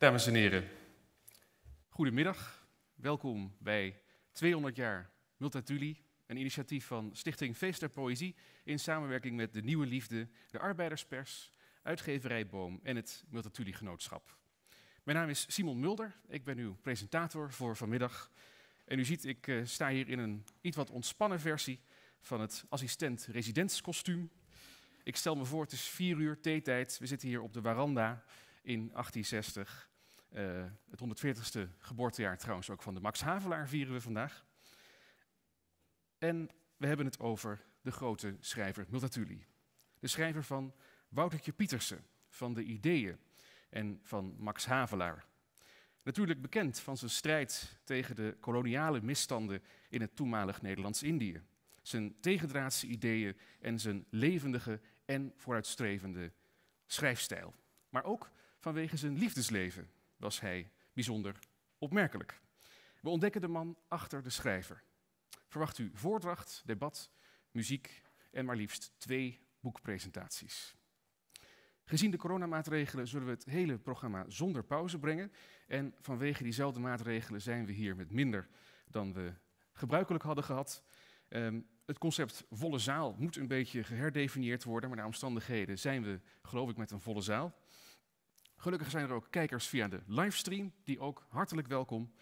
Dames en heren, goedemiddag. Welkom bij 200 jaar Multatuli, een initiatief van Stichting Feest der Poëzie in samenwerking met De Nieuwe Liefde, de Arbeiderspers, Uitgeverij Boom en het Multatuli Genootschap. Mijn naam is Simon Mulder, ik ben uw presentator voor vanmiddag. En u ziet, ik eh, sta hier in een iets wat ontspannen versie van het assistent-residentskostuum. Ik stel me voor, het is vier uur theetijd, we zitten hier op de veranda in 1860. Eh, het 140ste geboortejaar trouwens ook van de Max Havelaar vieren we vandaag. En we hebben het over de grote schrijver Multatuli. De schrijver van Woutertje Pietersen, van de ideeën en van Max Havelaar. Natuurlijk bekend van zijn strijd tegen de koloniale misstanden in het toenmalig Nederlands-Indië. Zijn tegendraadse ideeën en zijn levendige en vooruitstrevende schrijfstijl. Maar ook vanwege zijn liefdesleven was hij bijzonder opmerkelijk. We ontdekken de man achter de schrijver. Verwacht u voordracht, debat, muziek en maar liefst twee boekpresentaties. Gezien de coronamaatregelen zullen we het hele programma zonder pauze brengen. En vanwege diezelfde maatregelen zijn we hier met minder dan we gebruikelijk hadden gehad. Ehm, het concept volle zaal moet een beetje geherdefinieerd worden, maar naar omstandigheden zijn we, geloof ik, met een volle zaal. Gelukkig zijn er ook kijkers via de livestream, die ook hartelijk welkom.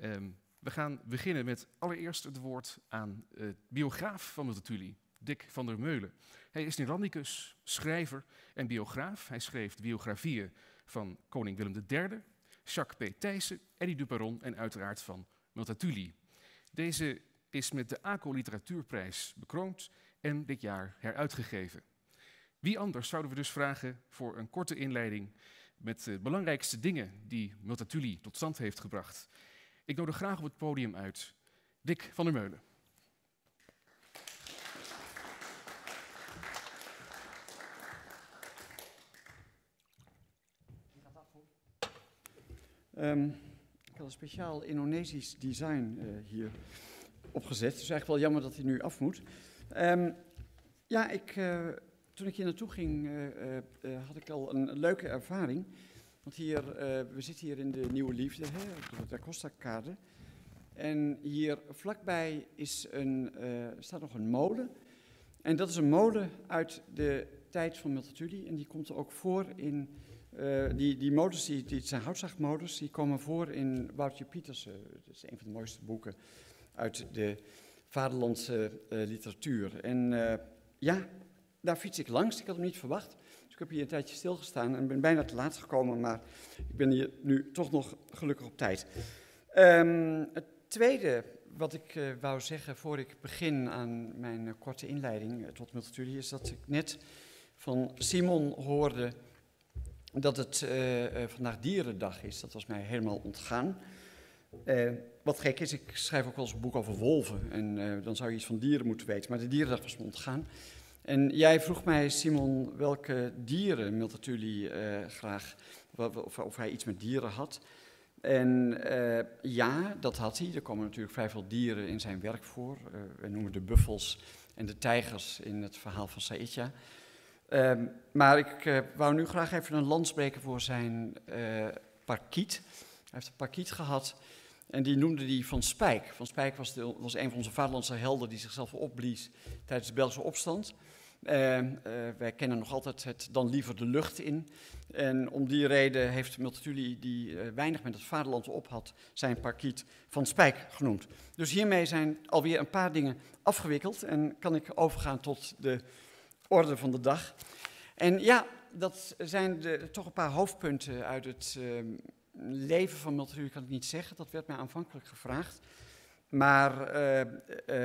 Ehm, we gaan beginnen met allereerst het woord aan de eh, biograaf van Multatuli, Dick van der Meulen. Hij is Nederlandicus, schrijver en biograaf. Hij schreef biografieën van koning Willem III, Jacques P. Thijssen, Eddie Duperon en uiteraard van Multatuli. Deze is met de ACO Literatuurprijs bekroond en dit jaar heruitgegeven. Wie anders zouden we dus vragen voor een korte inleiding met de belangrijkste dingen die Multatuli tot stand heeft gebracht. Ik nodig graag op het podium uit Dick van der Meulen. Ehm, ik had een speciaal Indonesisch design eh, hier opgezet. Het is eigenlijk wel jammer dat hij nu af moet. Ehm, ja, ik, eh, toen ik hier naartoe ging, eh, eh, eh, had ik al een leuke ervaring. Want hier, we zitten hier in de Nieuwe Liefde, hè, op de Costa Kade. En hier vlakbij is een, staat nog een molen. En dat is een molen uit de tijd van Multatuli. En die komt er ook voor in. die, die molens, die, die zijn houtzaagmolens, die komen voor in Woutje Pietersen. Dat is een van de mooiste boeken uit de vaderlandse literatuur. En ja, daar fiets ik langs. Ik had hem niet verwacht. Dus ik heb hier een tijdje stilgestaan en ben bijna te laat gekomen. Maar ik ben hier nu toch nog gelukkig op tijd. Ehm, het tweede wat ik eh, wou zeggen voor ik begin aan mijn eh, korte inleiding uh, tot multitudie is dat ik net van Simon hoorde dat het vandaag Dierendag is. Dat was mij helemaal ontgaan. wat gek is, ik schrijf ook wel eens een boek over wolven en dan zou je iets van dieren moeten weten, maar de Dierendag was me ontgaan. En jij vroeg mij, Simon, welke dieren Multatuli uh, eh, graag, of, of, hij iets met dieren had. En eh, ja, dat had hij. Er komen natuurlijk vrij veel dieren in zijn werk voor. Uh, we noemen de buffels en de tijgers in het verhaal van Saïtja. Ehm, maar ik wou nu graag even een land spreken voor zijn parkiet. Hij heeft een parkiet gehad en die noemde hij Van Spijk. Van Spijk was, de, was een van onze vaderlandse helden die zichzelf opblies tijdens de Belgische opstand. Ehm, eh, wij kennen nog altijd het dan liever de lucht in. En om die reden heeft Multatuli, die eh, weinig met het vaderland op had, zijn parkiet van Spijk genoemd. Dus hiermee zijn alweer een paar dingen afgewikkeld en kan ik overgaan tot de orde van de dag. En ja, dat zijn de, toch een paar hoofdpunten uit het ehm, leven van Multatuli, kan ik niet zeggen. Dat werd mij aanvankelijk gevraagd. Maar eh,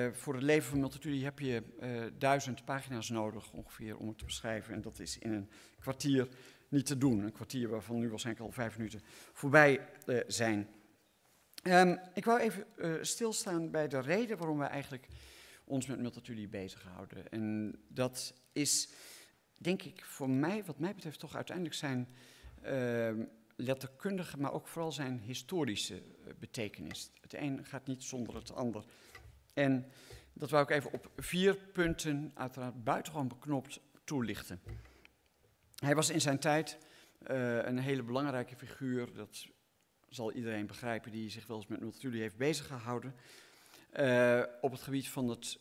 eh, voor het leven van Multatuli heb je eh, duizend pagina's nodig ongeveer om het te beschrijven. En dat is in een kwartier niet te doen. Een kwartier waarvan nu waarschijnlijk al vijf minuten voorbij zijn. Ehm, ik wou even stilstaan bij de reden waarom we eigenlijk ons met Multatuli bezighouden. En dat is, denk ik, voor mij, wat mij betreft, toch uiteindelijk zijn ehm, letterkundige, maar ook vooral zijn historische eh, betekenis. Het een gaat niet zonder het ander. En dat wou ik even op vier punten, uiteraard buitengewoon beknopt, toelichten. Hij was in zijn tijd eh, een hele belangrijke figuur. Dat zal iedereen begrijpen die zich wel eens met Multatuli heeft beziggehouden. Uh, op het gebied van het,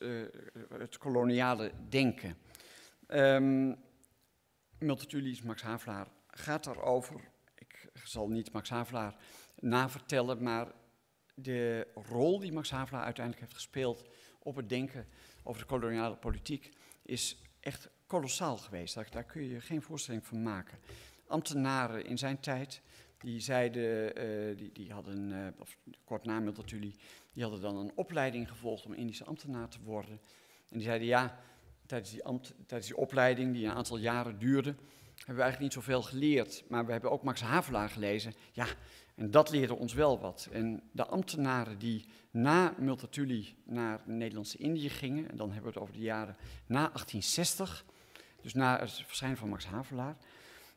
het koloniale denken. Um, ehm, Multatuli, Max Havelaar, gaat daarover zal niet Max Havelaar navertellen, maar de rol die Max Havelaar uiteindelijk heeft gespeeld op het denken over de koloniale politiek is echt kolossaal geweest. Daar, daar kun je geen voorstelling van maken. Ambtenaren in zijn tijd, die zeiden, uh, die, die, hadden, uh, of kort na natuurlijk, die hadden dan een opleiding gevolgd om Indische ambtenaar te worden. En die zeiden ja, tijdens die, ambt, tijdens die opleiding, die een aantal jaren duurde, hebben we eigenlijk niet zoveel geleerd, maar we hebben ook Max Havelaar gelezen. Ja, en dat leerde ons wel wat. En de ambtenaren die na Multatuli naar Nederlandse Indië gingen, en dan hebben we het over de jaren na 1860, dus na het verschijnen van Max Havelaar,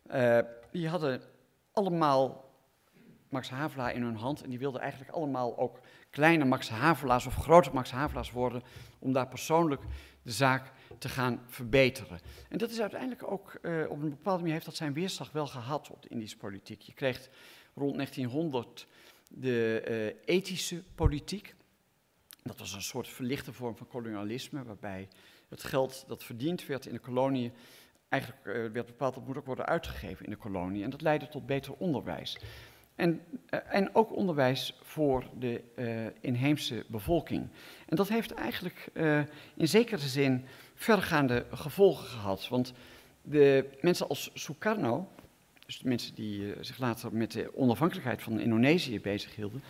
eh, die hadden allemaal Max Havelaar in hun hand en die wilden eigenlijk allemaal ook kleine Max Havelaars of grote Max Havelaars worden, om daar persoonlijk de zaak te gaan verbeteren. En dat is uiteindelijk ook, eh, op een bepaalde manier heeft dat zijn weerslag wel gehad op de Indische politiek. Je kreeg rond 1900 de eh, ethische politiek. Dat was een soort verlichte vorm van kolonialisme, waarbij het geld dat verdiend werd in de kolonie eigenlijk eh, werd bepaald dat moet ook worden uitgegeven in de kolonie. En dat leidde tot beter onderwijs. En, eh, en ook onderwijs voor de eh, inheemse bevolking. En dat heeft eigenlijk eh, in zekere zin vergaande gevolgen gehad. Want de mensen als Sukarno, dus de mensen die zich later met de onafhankelijkheid van Indonesië bezighielden,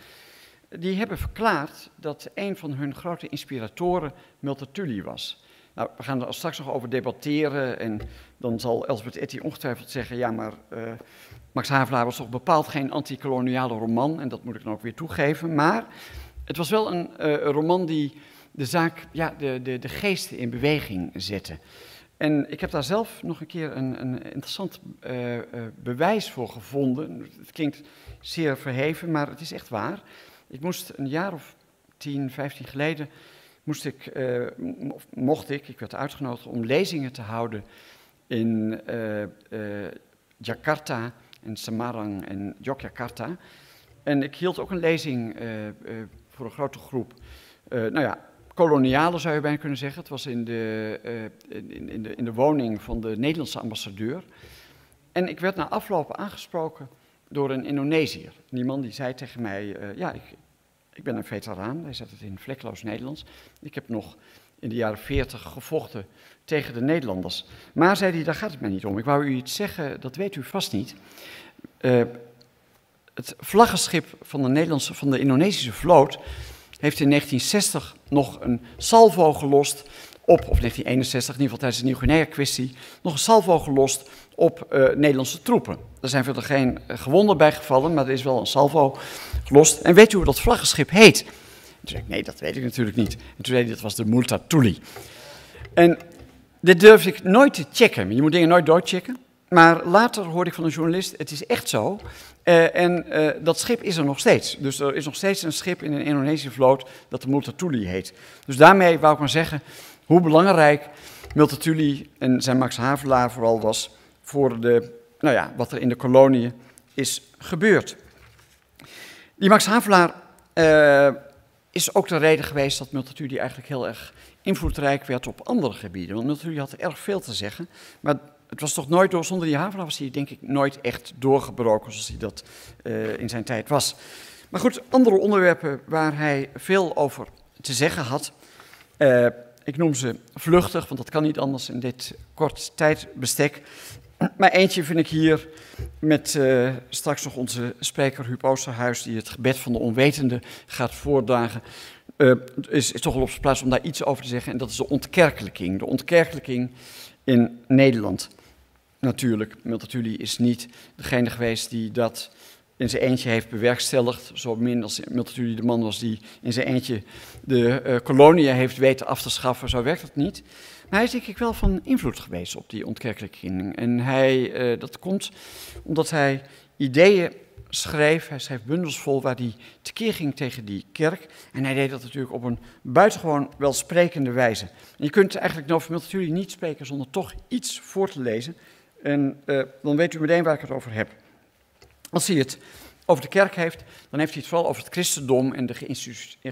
die hebben verklaard dat een van hun grote inspiratoren Multatuli was. Nou, we gaan er straks nog over debatteren en dan zal Elsbert Etty ongetwijfeld zeggen, ja maar eh, Max Havelaar was toch bepaald geen antikoloniale roman, en dat moet ik dan ook weer toegeven, maar het was wel een eh, roman die de zaak, ja, de, de, de geest in beweging zette. En ik heb daar zelf nog een keer een, een interessant eh, bewijs voor gevonden. Het klinkt zeer verheven, maar het is echt waar. Ik moest een jaar of tien, vijftien geleden moest ik, uh, mocht ik, ik werd uitgenodigd om lezingen te houden in eh, eh, Jakarta, in Semarang en Yogyakarta. En ik hield ook een lezing eh, voor een grote groep. nou ja, koloniale zou je bijna kunnen zeggen. Het was in de, in, in, de, in de woning van de Nederlandse ambassadeur. En ik werd na afloop aangesproken door een Indonesiër. Die man die zei tegen mij, ja, ik, ik ben een veteraan. Hij zet het in vlekloos Nederlands. Ik heb nog in de jaren 40 gevochten tegen de Nederlanders. Maar, zei hij, daar gaat het mij niet om. Ik wou u iets zeggen, dat weet u vast niet. Eh, het vlaggenschip van de, Nederlandse, van de Indonesische vloot heeft in 1960 nog een salvo gelost op, of 1961 in ieder geval tijdens de Nieuw-Guinea-kwestie, nog een salvo gelost op eh, Nederlandse troepen. Er zijn verder geen eh, gewonden bij gevallen, maar er is wel een salvo gelost. En weet u hoe dat vlaggenschip heet? En toen zei ik, nee, dat weet ik natuurlijk niet. En toen zei hij, dat was de Multatuli. En dit durf ik nooit te checken. Je moet dingen nooit doorchecken. Maar later hoorde ik van een journalist, het is echt zo. Eh, en eh, dat schip is er nog steeds. Dus er is nog steeds een schip in een Indonesische vloot dat de Multatuli heet. Dus daarmee wou ik maar zeggen hoe belangrijk Multatuli en zijn Max Havelaar vooral was voor de, nou ja, wat er in de koloniën is gebeurd. Die Max Havelaar eh, is ook de reden geweest dat Multatuli eigenlijk heel erg invloedrijk werd op andere gebieden. Want natuurlijk had erg veel te zeggen, maar het was toch nooit door, zonder die Havelaar was hij denk ik nooit echt doorgebroken zoals hij dat eh, in zijn tijd was. Maar goed, andere onderwerpen waar hij veel over te zeggen had. Eh, ik noem ze vluchtig, want dat kan niet anders in dit kort tijdbestek. Maar eentje vind ik hier met eh, straks nog onze spreker Huub Oosterhuis, die het gebed van de onwetende gaat voordragen. Eh, is, toch wel op zijn plaats om daar iets over te zeggen. En dat is de ontkerkelijking. De ontkerkelijking in Nederland. Natuurlijk, Multatuli is niet degene geweest die dat in zijn eentje heeft bewerkstelligd. Zo min als Multatuli de man was die in zijn eentje de uh, kolonie heeft weten af te schaffen. Zo werkt dat niet. Maar hij is denk ik wel van invloed geweest op die ontkerkelijking. En hij, eh, dat komt omdat hij ideeën schreef. Hij schreef bundels vol waar hij tekeer ging tegen die kerk. En hij deed dat natuurlijk op een buitengewoon welsprekende wijze. je kunt eigenlijk Novum jullie niet spreken zonder toch iets voor te lezen. En eh, dan weet u meteen waar ik het over heb. Als hij het over de kerk heeft, dan heeft hij het vooral over het christendom en de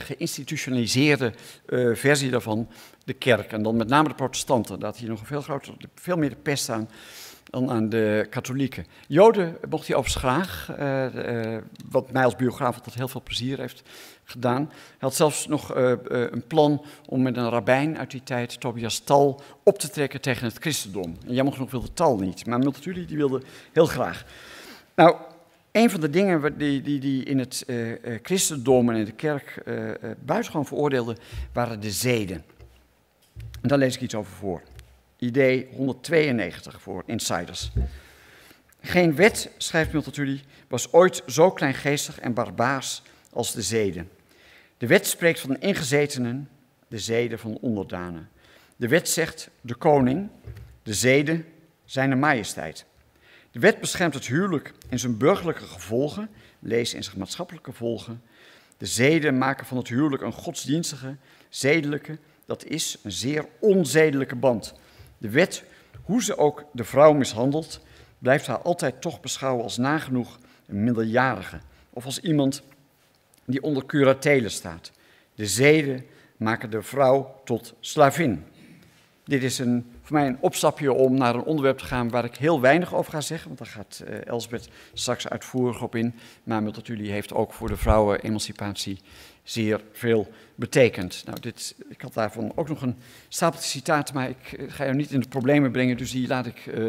geïnstitutionaliseerde eh, versie daarvan, de kerk. En dan met name de protestanten. Daar had hij nog veel, groter, veel meer de pest aan dan aan de katholieken. Joden mocht hij overigens graag, eh, eh, wat mij als biograaf altijd heel veel plezier heeft gedaan. Hij had zelfs nog eh, een plan om met een rabbijn uit die tijd, Tobias Tal, op te trekken tegen het christendom. En jammer genoeg wilde Tal niet, maar Multatuli die wilde heel graag. Nou, een van de dingen die, die, die in het christendom en in de kerk buitengewoon veroordeelden, waren de zeden. En daar lees ik iets over voor idee 192 voor insiders. Geen wet, schrijft Multatuli, was ooit zo kleingeestig en barbaars als de zeden. De wet spreekt van de ingezetenen, de zeden van de onderdanen. De wet zegt de koning, de zeden, zijn majesteit. De wet beschermt het huwelijk in zijn burgerlijke gevolgen, lees in zijn maatschappelijke gevolgen. De zeden maken van het huwelijk een godsdienstige, zedelijke, dat is een zeer onzedelijke band. De wet, hoe ze ook de vrouw mishandelt, blijft haar altijd toch beschouwen als nagenoeg een minderjarige. Of als iemand die onder curatele staat. De zeden maken de vrouw tot slavin. Dit is een, voor mij een opstapje om naar een onderwerp te gaan waar ik heel weinig over ga zeggen. Want daar gaat eh, Elsbeth straks uitvoerig op in. Maar Multatuli heeft ook voor de vrouwenemancipatie zeer veel betekent. Nou, dit, ik had daarvan ook nog een stapeltje citaat, maar ik eh, ga jou niet in de problemen brengen, dus die laat ik eh,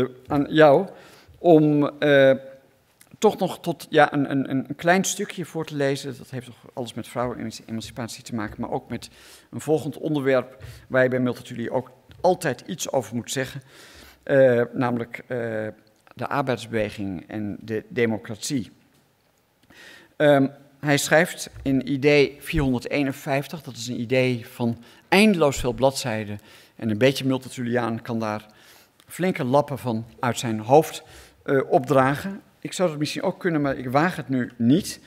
eh, aan jou. Om toch nog tot ja, een, een, een, klein stukje voor te lezen. Dat heeft toch alles met vrouwenemancipatie te maken, maar ook met een volgend onderwerp waar je bij Multatuli ook altijd iets over moet zeggen. namelijk de arbeidsbeweging en de democratie. Ehm, hij schrijft in idee 451, dat is een idee van eindeloos veel bladzijden. En een beetje Multatuliaan kan daar flinke lappen van uit zijn hoofd uh, opdragen. Ik zou dat misschien ook kunnen, maar ik waag het nu niet.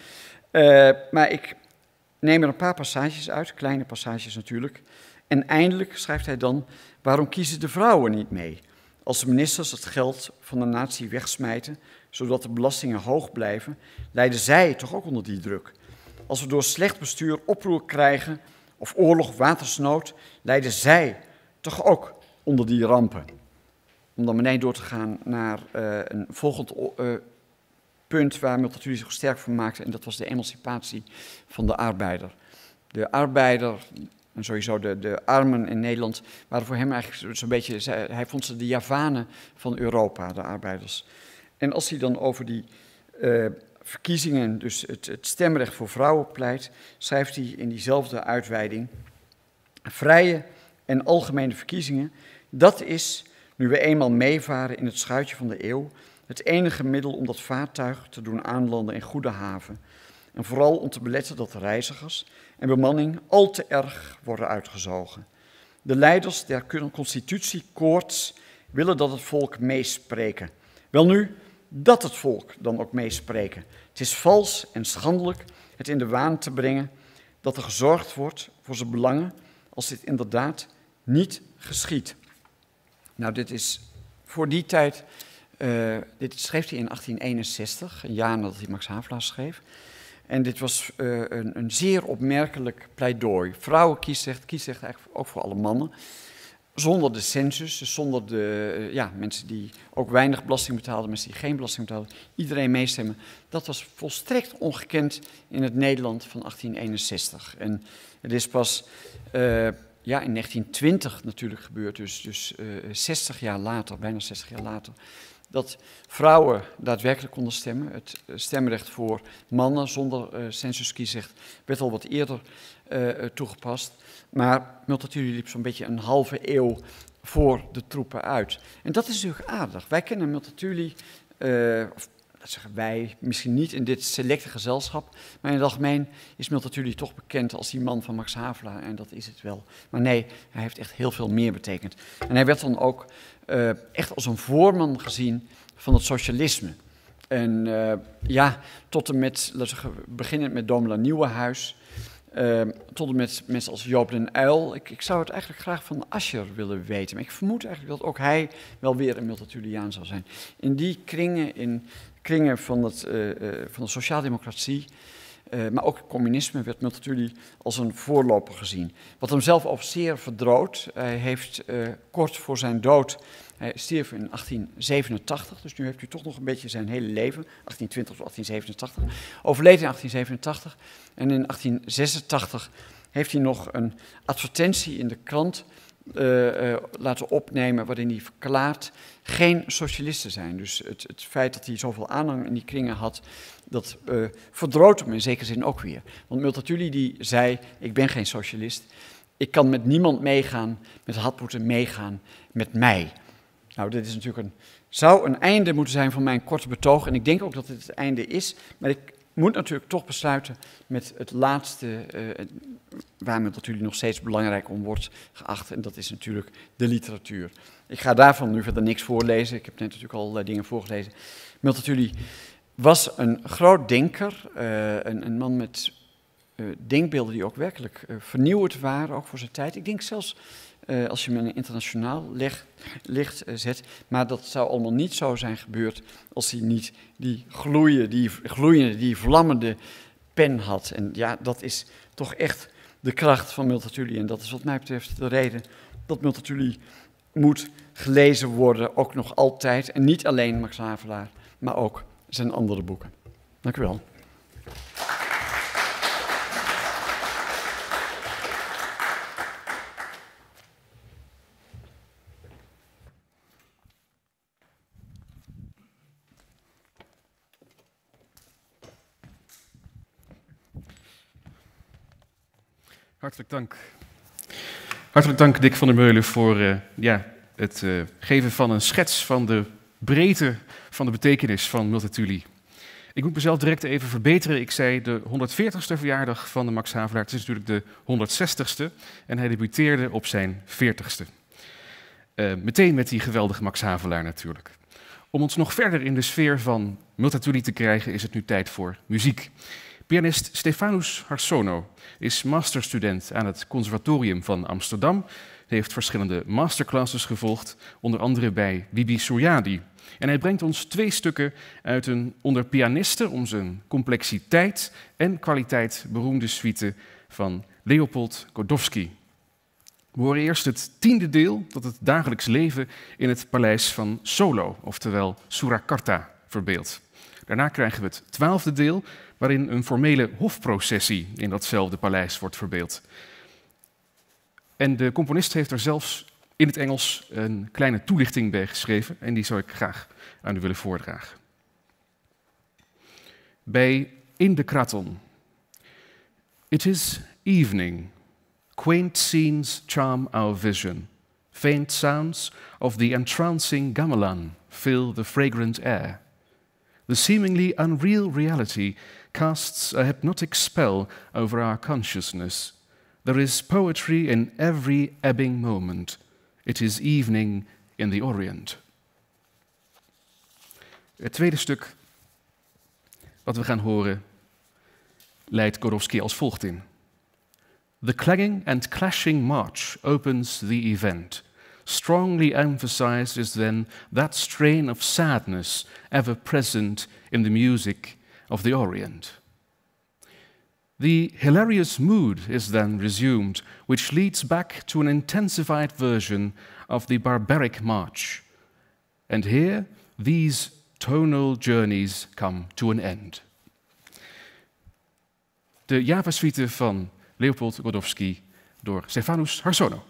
Eh, maar ik neem er een paar passages uit, kleine passages natuurlijk. En eindelijk schrijft hij dan: Waarom kiezen de vrouwen niet mee? Als de ministers het geld van de natie wegsmijten, zodat de belastingen hoog blijven, lijden zij toch ook onder die druk. Als we door slecht bestuur oproer krijgen of oorlog watersnood, lijden zij toch ook onder die rampen. Om dan meteen door te gaan naar eh, een volgend eh, punt waar Multatuli zich sterk voor maakte, en dat was de emancipatie van de arbeider. De arbeider, en sowieso de, de armen in Nederland, waren voor hem eigenlijk zo'n beetje, hij vond ze de Javanen van Europa, de arbeiders. En als hij dan over die eh, verkiezingen, dus het, stemrecht voor vrouwen pleit, schrijft hij in diezelfde uitweiding: Vrije en algemene verkiezingen, dat is, nu we eenmaal meevaren in het schuitje van de eeuw, het enige middel om dat vaartuig te doen aanlanden in goede haven. En vooral om te beletten dat reizigers en bemanning al te erg worden uitgezogen. De leiders der constitutiekoorts willen dat het volk meespreken. Wel nu dat het volk dan ook meespreken. Het is vals en schandelijk het in de waan te brengen dat er gezorgd wordt voor zijn belangen als dit inderdaad niet geschiet. Nou, dit is voor die tijd, eh, dit schreef hij in 1861, een jaar nadat hij Max Havelaar schreef. En dit was eh, een, een, zeer opmerkelijk pleidooi. Vrouwen kiezen, zegt, kies zegt eigenlijk ook voor alle mannen zonder de census, dus zonder de eh, ja, mensen die ook weinig belasting betaalden, mensen die geen belasting betaalden, iedereen meestemmen. Dat was volstrekt ongekend in het Nederland van 1861. En het is pas eh, ja, in 1920 natuurlijk gebeurd, dus, dus 60 eh, jaar later, bijna 60 jaar later, dat vrouwen daadwerkelijk konden stemmen. Het stemrecht voor mannen zonder census censuskiesrecht werd al wat eerder toegepast. Maar Multatuli liep zo'n beetje een halve eeuw voor de troepen uit. En dat is natuurlijk aardig. Wij kennen Multatuli, uh, eh, of dat zeggen wij misschien niet in dit selecte gezelschap, maar in het algemeen is Multatuli toch bekend als die man van Max Havelaar en dat is het wel. Maar nee, hij heeft echt heel veel meer betekend. En hij werd dan ook eh, echt als een voorman gezien van het socialisme. En eh, ja, tot en met, laten we beginnend met Domela Nieuwenhuis, Ehm, tot en met mensen als Joop den Uil. Ik, ik, zou het eigenlijk graag van Ascher willen weten. Maar ik vermoed eigenlijk dat ook hij wel weer een multituliaan zou zijn. In die kringen, in kringen van, het, uh, eh, uh, eh, van de sociaaldemocratie, eh, maar ook communisme, werd Multatuli als een voorloper gezien. Wat hem zelf al zeer verdroot. Hij heeft kort voor zijn dood hij stierf in 1887, dus nu heeft u toch nog een beetje zijn hele leven, 1820 tot 1887, overleed in 1887. En in 1886 heeft hij nog een advertentie in de krant eh, eh, laten opnemen waarin hij verklaart geen socialisten zijn. Dus het, het, feit dat hij zoveel aanhang in die kringen had, dat uh, verdroot hem in zekere zin ook weer. Want Multatuli die zei, ik ben geen socialist, ik kan met niemand meegaan, met moeten meegaan met mij. Nou, dit is natuurlijk een, zou een einde moeten zijn van mijn korte betoog. En ik denk ook dat dit het einde is. Maar ik moet natuurlijk toch besluiten met het laatste, uh, waarmee dat jullie nog steeds belangrijk om wordt geacht. En dat is natuurlijk de literatuur. Ik ga daarvan nu verder niks voorlezen. Ik heb net natuurlijk al eh, dingen voorgelezen. Multatuli jullie was een groot denker, eh, een, een, man met denkbeelden die ook werkelijk vernieuwend waren, ook voor zijn tijd. Ik denk zelfs eh, als je hem in internationaal licht eh, zet. Maar dat zou allemaal niet zo zijn gebeurd als hij niet die, gloeiende, die gloeiende, die vlammende pen had. En ja, dat is toch echt de kracht van Multatuli. En dat is wat mij betreft de reden dat Multatuli moet gelezen worden, ook nog altijd. En niet alleen Max Havelaar, maar ook zijn andere boeken. Dank u wel. Hartelijk dank. Hartelijk dank, Dick van der Meulen, voor eh, ja, het eh, geven van een schets van de breedte van de betekenis van Multatuli. Ik moet mezelf direct even verbeteren. Ik zei de 140ste verjaardag van de Max Havelaar. Het is natuurlijk de 160ste. En hij debuteerde op zijn 40ste. Eh, meteen met die geweldige Max Havelaar natuurlijk. Om ons nog verder in de sfeer van Multatuli te krijgen, is het nu tijd voor muziek. Pianist Stefanus Harsono is masterstudent aan het Conservatorium van Amsterdam. Hij heeft verschillende masterclasses gevolgd, onder andere bij Bibi Suryadi. En hij brengt ons twee stukken uit een onder pianisten om zijn complexiteit en kwaliteit beroemde suite van Leopold Kodowski. We horen eerst het tiende deel dat het dagelijks leven in het paleis van Solo, oftewel Surakarta, verbeeldt. Daarna krijgen we het twaalfde deel waarin een formele hofprocessie in datzelfde paleis wordt verbeeld. En de componist heeft er zelfs in het Engels een kleine toelichting bij geschreven en die zou ik graag aan u willen voordragen. Bij In de Kraton. It is evening. Quaint scenes charm our vision. Faint sounds of the entrancing gamelan fill the fragrant air. The seemingly unreal reality casts a hypnotic spell over our consciousness. There is poetry in every ebbing moment. It is evening in the Orient. Het tweede stuk wat we gaan horen leidt Gorowski als volgt in. The clanging and clashing march opens the event. Strongly emphasized is then that strain of sadness ever present in the music of the Orient. The hilarious mood is then resumed, which leads back to an intensified version of the barbaric march. And here, these tonal journeys come to an end. The Java-suite van Leopold Godowski door Stefanus Harsono.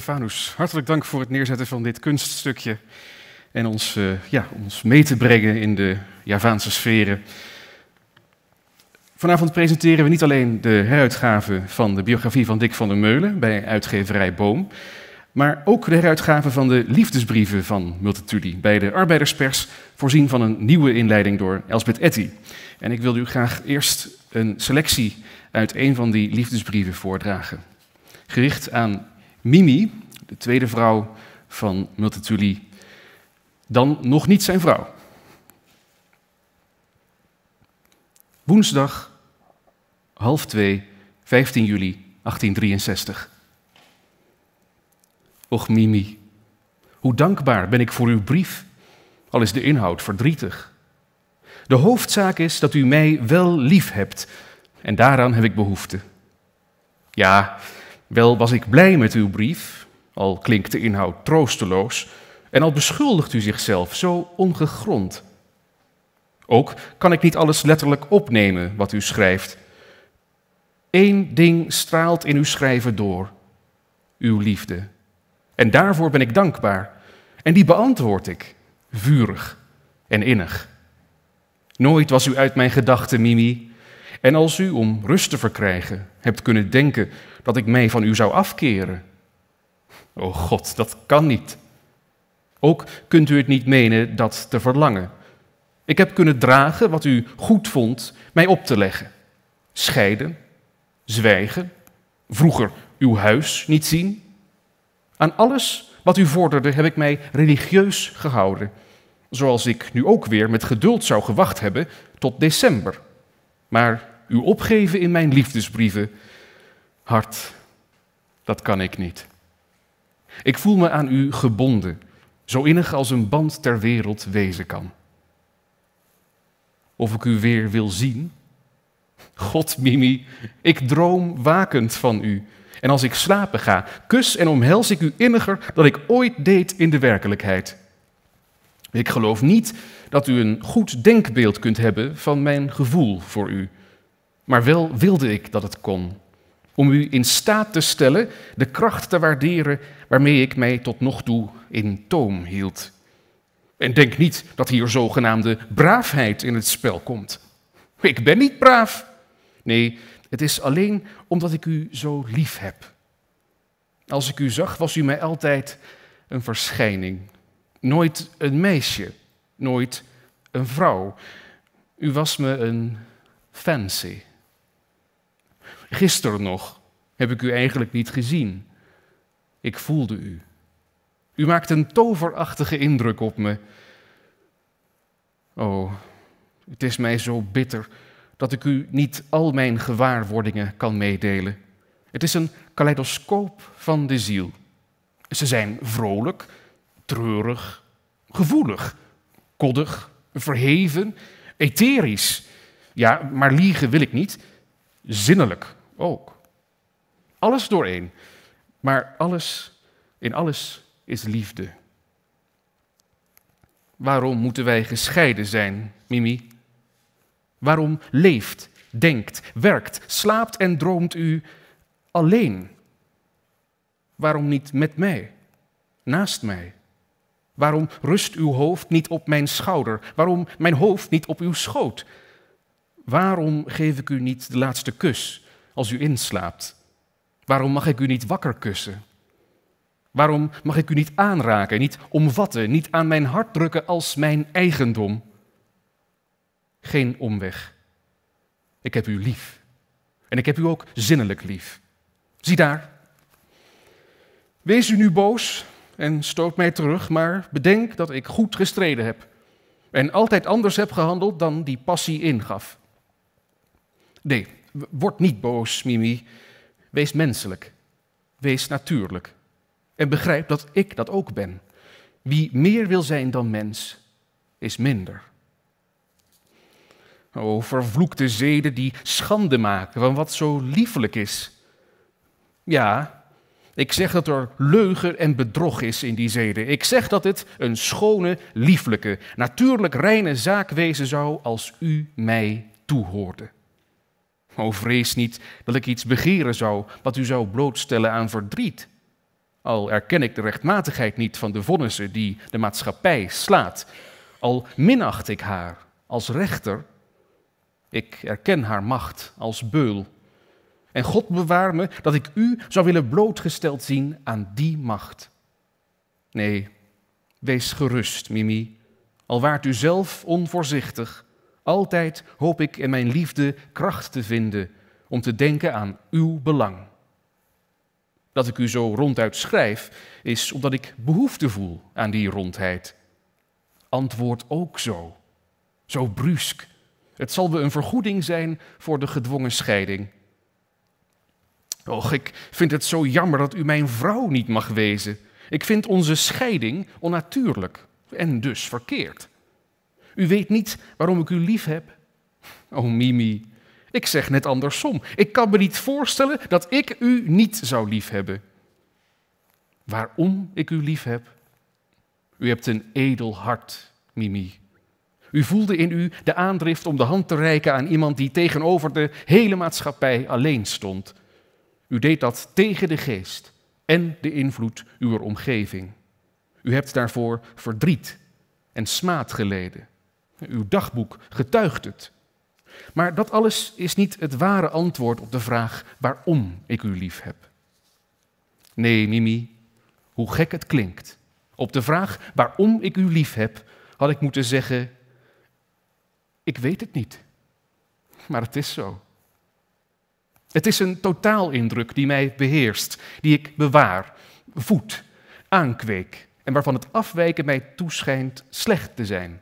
Stefanus, hartelijk dank voor het neerzetten van dit kunststukje en ons, eh, ja, ons mee te brengen in de Javaanse sferen. Vanavond presenteren we niet alleen de heruitgave van de biografie van Dick van der Meulen bij uitgeverij Boom, maar ook de heruitgave van de liefdesbrieven van Multatuli bij de Arbeiderspers, voorzien van een nieuwe inleiding door Elsbeth Etty. En ik wil u graag eerst een selectie uit een van die liefdesbrieven voordragen, gericht aan Mimi, de tweede vrouw van Multatuli, dan nog niet zijn vrouw. Woensdag, half 2, 15 juli 1863. Och Mimi, hoe dankbaar ben ik voor uw brief, al is de inhoud verdrietig. De hoofdzaak is dat u mij wel lief hebt en daaraan heb ik behoefte. Ja, wel was ik blij met uw brief, al klinkt de inhoud troosteloos, en al beschuldigt u zichzelf zo ongegrond. Ook kan ik niet alles letterlijk opnemen wat u schrijft. Eén ding straalt in uw schrijven door, uw liefde. En daarvoor ben ik dankbaar. En die beantwoord ik, vurig en innig. Nooit was u uit mijn gedachten, Mimi. En als u om rust te verkrijgen hebt kunnen denken dat ik mij van u zou afkeren. O God, dat kan niet. Ook kunt u het niet menen dat te verlangen. Ik heb kunnen dragen wat u goed vond mij op te leggen. Scheiden, zwijgen, vroeger uw huis niet zien. Aan alles wat u vorderde heb ik mij religieus gehouden, zoals ik nu ook weer met geduld zou gewacht hebben tot december. Maar uw opgeven in mijn liefdesbrieven Hart, dat kan ik niet. Ik voel me aan u gebonden, zo innig als een band ter wereld wezen kan. Of ik u weer wil zien? God, Mimi, ik droom wakend van u. En als ik slapen ga, kus en omhels ik u inniger dan ik ooit deed in de werkelijkheid. Ik geloof niet dat u een goed denkbeeld kunt hebben van mijn gevoel voor u. Maar wel wilde ik dat het kon om u in staat te stellen de kracht te waarderen waarmee ik mij tot nog toe in toom hield. En denk niet dat hier zogenaamde braafheid in het spel komt. Ik ben niet braaf. Nee, het is alleen omdat ik u zo lief heb. Als ik u zag, was u mij altijd een verschijning. Nooit een meisje, nooit een vrouw. U was me een fancy. Gisteren nog heb ik u eigenlijk niet gezien. Ik voelde u. U maakt een toverachtige indruk op me. Oh, het is mij zo bitter dat ik u niet al mijn gewaarwordingen kan meedelen. Het is een kaleidoscoop van de ziel. Ze zijn vrolijk, treurig, gevoelig, koddig, verheven, etherisch. Ja, maar liegen wil ik niet. Zinnelijk, ook. Alles doorheen, maar alles, in alles is liefde. Waarom moeten wij gescheiden zijn, Mimi? Waarom leeft, denkt, werkt, slaapt en droomt u alleen? Waarom niet met mij, naast mij? Waarom rust uw hoofd niet op mijn schouder? Waarom mijn hoofd niet op uw schoot? Waarom geef ik u niet de laatste kus als u inslaapt? Waarom mag ik u niet wakker kussen? Waarom mag ik u niet aanraken, niet omvatten, niet aan mijn hart drukken als mijn eigendom? Geen omweg. Ik heb u lief. En ik heb u ook zinnelijk lief. Zie daar. Wees u nu boos en stoot mij terug, maar bedenk dat ik goed gestreden heb en altijd anders heb gehandeld dan die passie ingaf. Nee, word niet boos, Mimi. Wees menselijk. Wees natuurlijk. En begrijp dat ik dat ook ben. Wie meer wil zijn dan mens, is minder. O vervloekte zeden die schande maken van wat zo liefelijk is. Ja, ik zeg dat er leugen en bedrog is in die zeden. Ik zeg dat het een schone, lieflijke, natuurlijk reine zaak wezen zou als u mij toehoorde. O vrees niet dat ik iets begeren zou wat u zou blootstellen aan verdriet. Al erken ik de rechtmatigheid niet van de vonnissen die de maatschappij slaat. Al minacht ik haar als rechter. Ik erken haar macht als beul. En God bewaar me dat ik u zou willen blootgesteld zien aan die macht. Nee, wees gerust, Mimi. Al waart u zelf onvoorzichtig, altijd hoop ik in mijn liefde kracht te vinden om te denken aan uw belang. Dat ik u zo ronduit schrijf, is omdat ik behoefte voel aan die rondheid. Antwoord ook zo, zo brusk. Het zal we een vergoeding zijn voor de gedwongen scheiding. Och, ik vind het zo jammer dat u mijn vrouw niet mag wezen. Ik vind onze scheiding onnatuurlijk en dus verkeerd. U weet niet waarom ik u lief heb. Oh Mimi, ik zeg net andersom. Ik kan me niet voorstellen dat ik u niet zou liefhebben. Waarom ik u lief heb? U hebt een edel hart, Mimi. U voelde in u de aandrift om de hand te reiken aan iemand die tegenover de hele maatschappij alleen stond. U deed dat tegen de geest en de invloed uw omgeving. U hebt daarvoor verdriet en smaad geleden. Uw dagboek getuigt het. Maar dat alles is niet het ware antwoord op de vraag waarom ik u lief heb. Nee, Mimi, hoe gek het klinkt. Op de vraag waarom ik u lief heb, had ik moeten zeggen: Ik weet het niet. Maar het is zo. Het is een totaalindruk die mij beheerst, die ik bewaar, voed, aankweek en waarvan het afwijken mij toeschijnt slecht te zijn.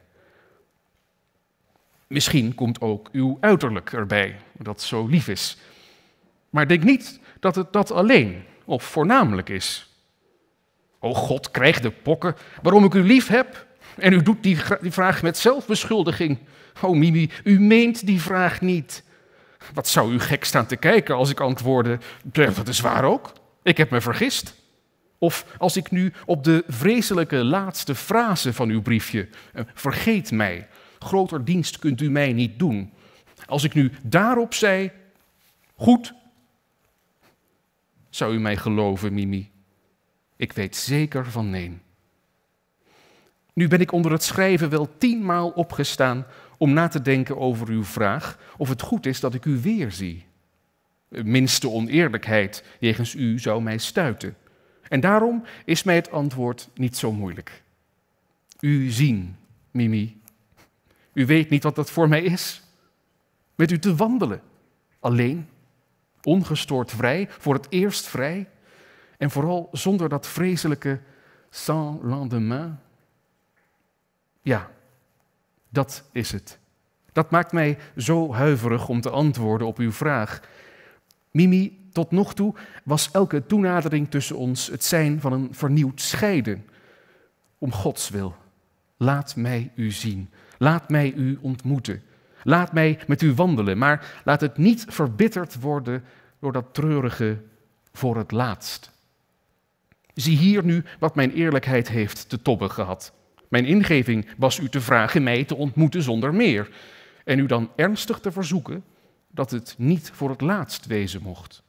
Misschien komt ook uw uiterlijk erbij, dat zo lief is. Maar denk niet dat het dat alleen of voornamelijk is. O God, krijg de pokken waarom ik u lief heb. En u doet die, die vraag met zelfbeschuldiging. O Mimi, u meent die vraag niet. Wat zou u gek staan te kijken als ik antwoordde: Dat is waar ook, ik heb me vergist. Of als ik nu op de vreselijke laatste frase van uw briefje, vergeet mij, groter dienst kunt u mij niet doen. Als ik nu daarop zei, goed, zou u mij geloven, Mimi? Ik weet zeker van nee. Nu ben ik onder het schrijven wel tienmaal opgestaan om na te denken over uw vraag of het goed is dat ik u weer zie. Minste oneerlijkheid jegens u zou mij stuiten. En daarom is mij het antwoord niet zo moeilijk. U zien, Mimi, u weet niet wat dat voor mij is. Met u te wandelen, alleen, ongestoord vrij, voor het eerst vrij en vooral zonder dat vreselijke sans lendemain. Ja, dat is het. Dat maakt mij zo huiverig om te antwoorden op uw vraag. Mimi, tot nog toe was elke toenadering tussen ons het zijn van een vernieuwd scheiden. Om Gods wil, laat mij u zien Laat mij u ontmoeten. Laat mij met u wandelen, maar laat het niet verbitterd worden door dat treurige voor het laatst. Zie hier nu wat mijn eerlijkheid heeft te tobben gehad. Mijn ingeving was u te vragen mij te ontmoeten zonder meer. En u dan ernstig te verzoeken dat het niet voor het laatst wezen mocht.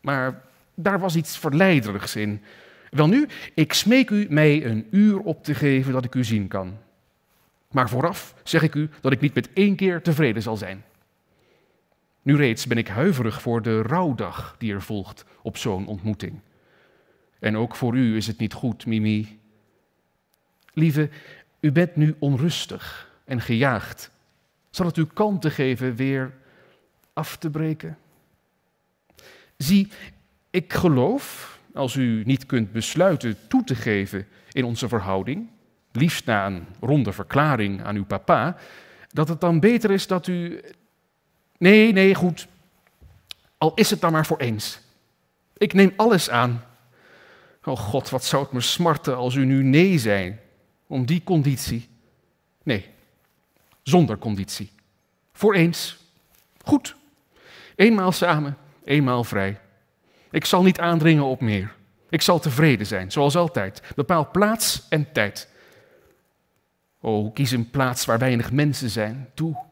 Maar daar was iets verleiderigs in. Welnu, ik smeek u mij een uur op te geven dat ik u zien kan. Maar vooraf zeg ik u dat ik niet met één keer tevreden zal zijn. Nu reeds ben ik huiverig voor de rouwdag die er volgt op zo'n ontmoeting. En ook voor u is het niet goed, Mimi. Lieve, u bent nu onrustig en gejaagd. Zal het u kanten geven weer af te breken? Zie, ik geloof, als u niet kunt besluiten toe te geven in onze verhouding, liefst na een ronde verklaring aan uw papa, dat het dan beter is dat u. Nee, nee, goed. Al is het dan maar voor eens. Ik neem alles aan. Oh God, wat zou het me smarten als u nu nee zei. Om die conditie. Nee, zonder conditie. Voor eens. Goed. Eenmaal samen, eenmaal vrij. Ik zal niet aandringen op meer. Ik zal tevreden zijn, zoals altijd. Bepaal plaats en tijd. O, oh, kies een plaats waar weinig mensen zijn. Toe.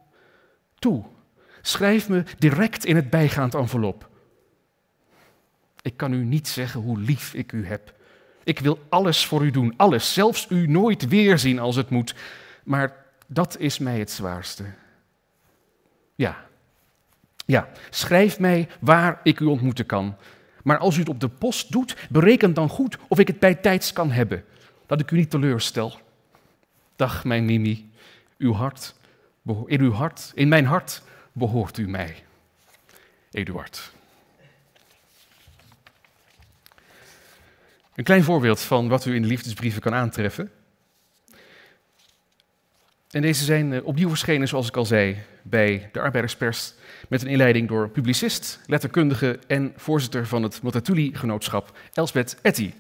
Toe. Schrijf me direct in het bijgaand envelop. Ik kan u niet zeggen hoe lief ik u heb. Ik wil alles voor u doen, alles, zelfs u nooit weerzien als het moet. Maar dat is mij het zwaarste. Ja, ja, schrijf mij waar ik u ontmoeten kan. Maar als u het op de post doet, bereken dan goed of ik het bij tijds kan hebben, dat ik u niet teleurstel. Dag, mijn Mimi, uw hart, in uw hart, in mijn hart behoort u mij. Eduard. Een klein voorbeeld van wat u in de liefdesbrieven kan aantreffen. En deze zijn eh, opnieuw verschenen, zoals ik al zei, bij de Arbeiderspers. Met een inleiding door publicist, letterkundige en voorzitter van het motatuli genootschap Elsbeth Etty.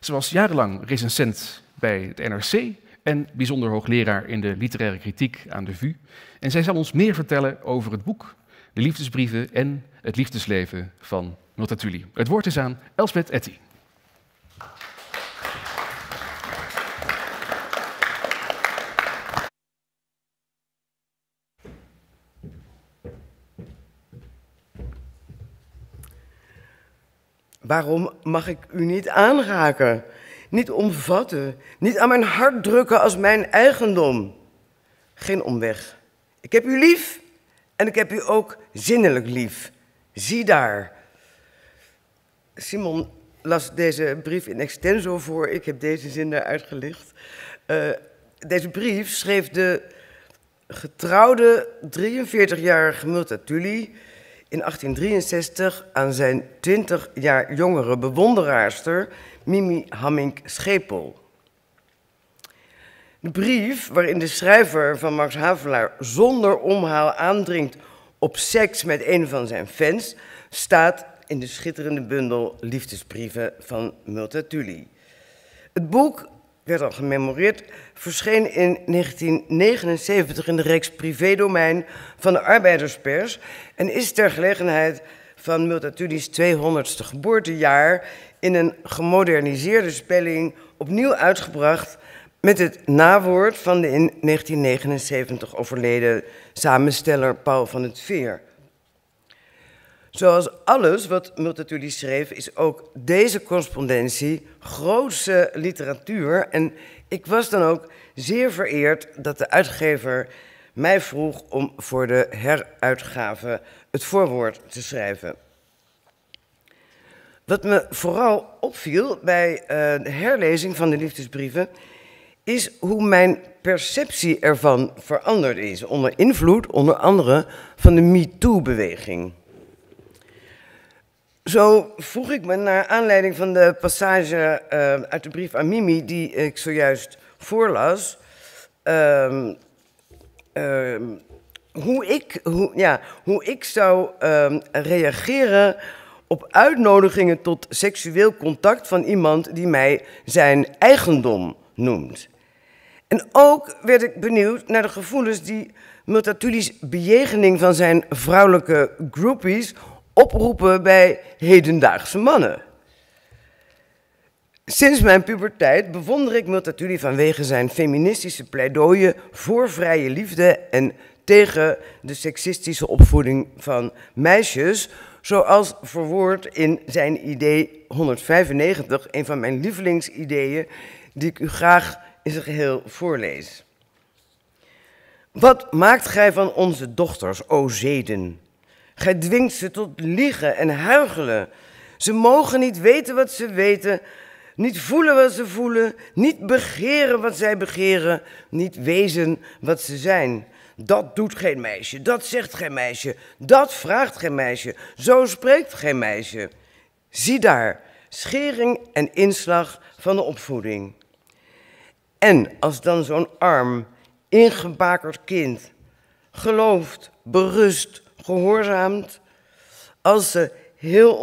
Ze was jarenlang recensent bij het NRC en bijzonder hoogleraar in de literaire kritiek aan de VU. En zij zal ons meer vertellen over het boek, de liefdesbrieven en het liefdesleven van Notatuli. Het woord is aan Elsbeth Etty. Waarom mag ik u niet aanraken? niet omvatten, niet aan mijn hart drukken als mijn eigendom. Geen omweg. Ik heb u lief en ik heb u ook zinnelijk lief. Zie daar. Simon las deze brief in extenso voor. Ik heb deze zin eruit gelicht. Eh, deze brief schreef de getrouwde 43-jarige Multatuli in 1863 aan zijn 20 jaar jongere bewonderaarster Mimi Hamming Schepel. De brief waarin de schrijver van Max Havelaar zonder omhaal aandringt op seks met een van zijn fans, staat in de schitterende bundel Liefdesbrieven van Multatuli. Het boek, werd al gememoreerd, verscheen in 1979 in de reeks privédomein van de arbeiderspers en is ter gelegenheid van Multatuli's 200ste geboortejaar in een gemoderniseerde spelling opnieuw uitgebracht met het nawoord van de in 1979 overleden samensteller Paul van het Veer. Zoals alles wat Multatuli schreef, is ook deze correspondentie grootse literatuur. En ik was dan ook zeer vereerd dat de uitgever mij vroeg om voor de heruitgave het voorwoord te schrijven. Wat me vooral opviel bij eh, de herlezing van de liefdesbrieven, is hoe mijn perceptie ervan veranderd is. Onder invloed, onder andere, van de MeToo-beweging. Zo vroeg ik me naar aanleiding van de passage eh, uit de brief aan Mimi, die ik zojuist voorlas, ehm, ehm, hoe, ik, hoe, ja, hoe ik zou ehm, reageren op uitnodigingen tot seksueel contact van iemand die mij zijn eigendom noemt. En ook werd ik benieuwd naar de gevoelens die Multatuli's bejegening van zijn vrouwelijke groupies oproepen bij hedendaagse mannen. Sinds mijn puberteit bewonder ik Multatuli vanwege zijn feministische pleidooien voor vrije liefde en tegen de seksistische opvoeding van meisjes, Zoals verwoord in zijn idee 195, een van mijn lievelingsideeën, die ik u graag in zijn geheel voorlees. Wat maakt gij van onze dochters, o zeden? Gij dwingt ze tot liegen en huigelen. Ze mogen niet weten wat ze weten, niet voelen wat ze voelen, niet begeren wat zij begeren, niet wezen wat ze zijn. Dat doet geen meisje, dat zegt geen meisje, dat vraagt geen meisje, zo spreekt geen meisje. Zie daar, schering en inslag van de opvoeding. En als dan zo'n arm, ingebakerd kind, gelooft, berust, gehoorzaamt, als ze heel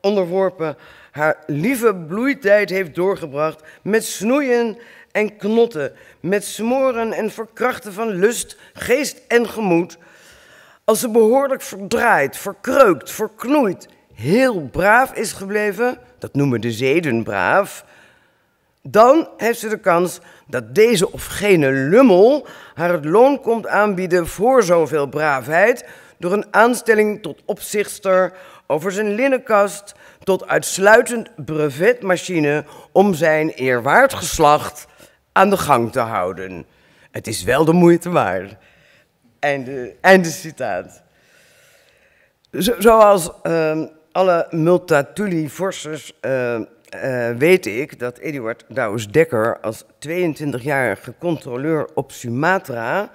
onderworpen haar lieve bloeitijd heeft doorgebracht met snoeien en knotten, met smoren en verkrachten van lust, geest en gemoed, als ze behoorlijk verdraaid, verkreukt, verknoeid, heel braaf is gebleven, dat noemen de zeden braaf, dan heeft ze de kans dat deze of gene lummel haar het loon komt aanbieden voor zoveel braafheid door een aanstelling tot opzichter over zijn linnenkast tot uitsluitend brevetmachine om zijn eerwaard geslacht aan de gang te houden. Het is wel de moeite waard. Einde, einde citaat. zoals ehm, alle multatuli uh, uh, weet ik dat Eduard Douwes Dekker als 22-jarige controleur op Sumatra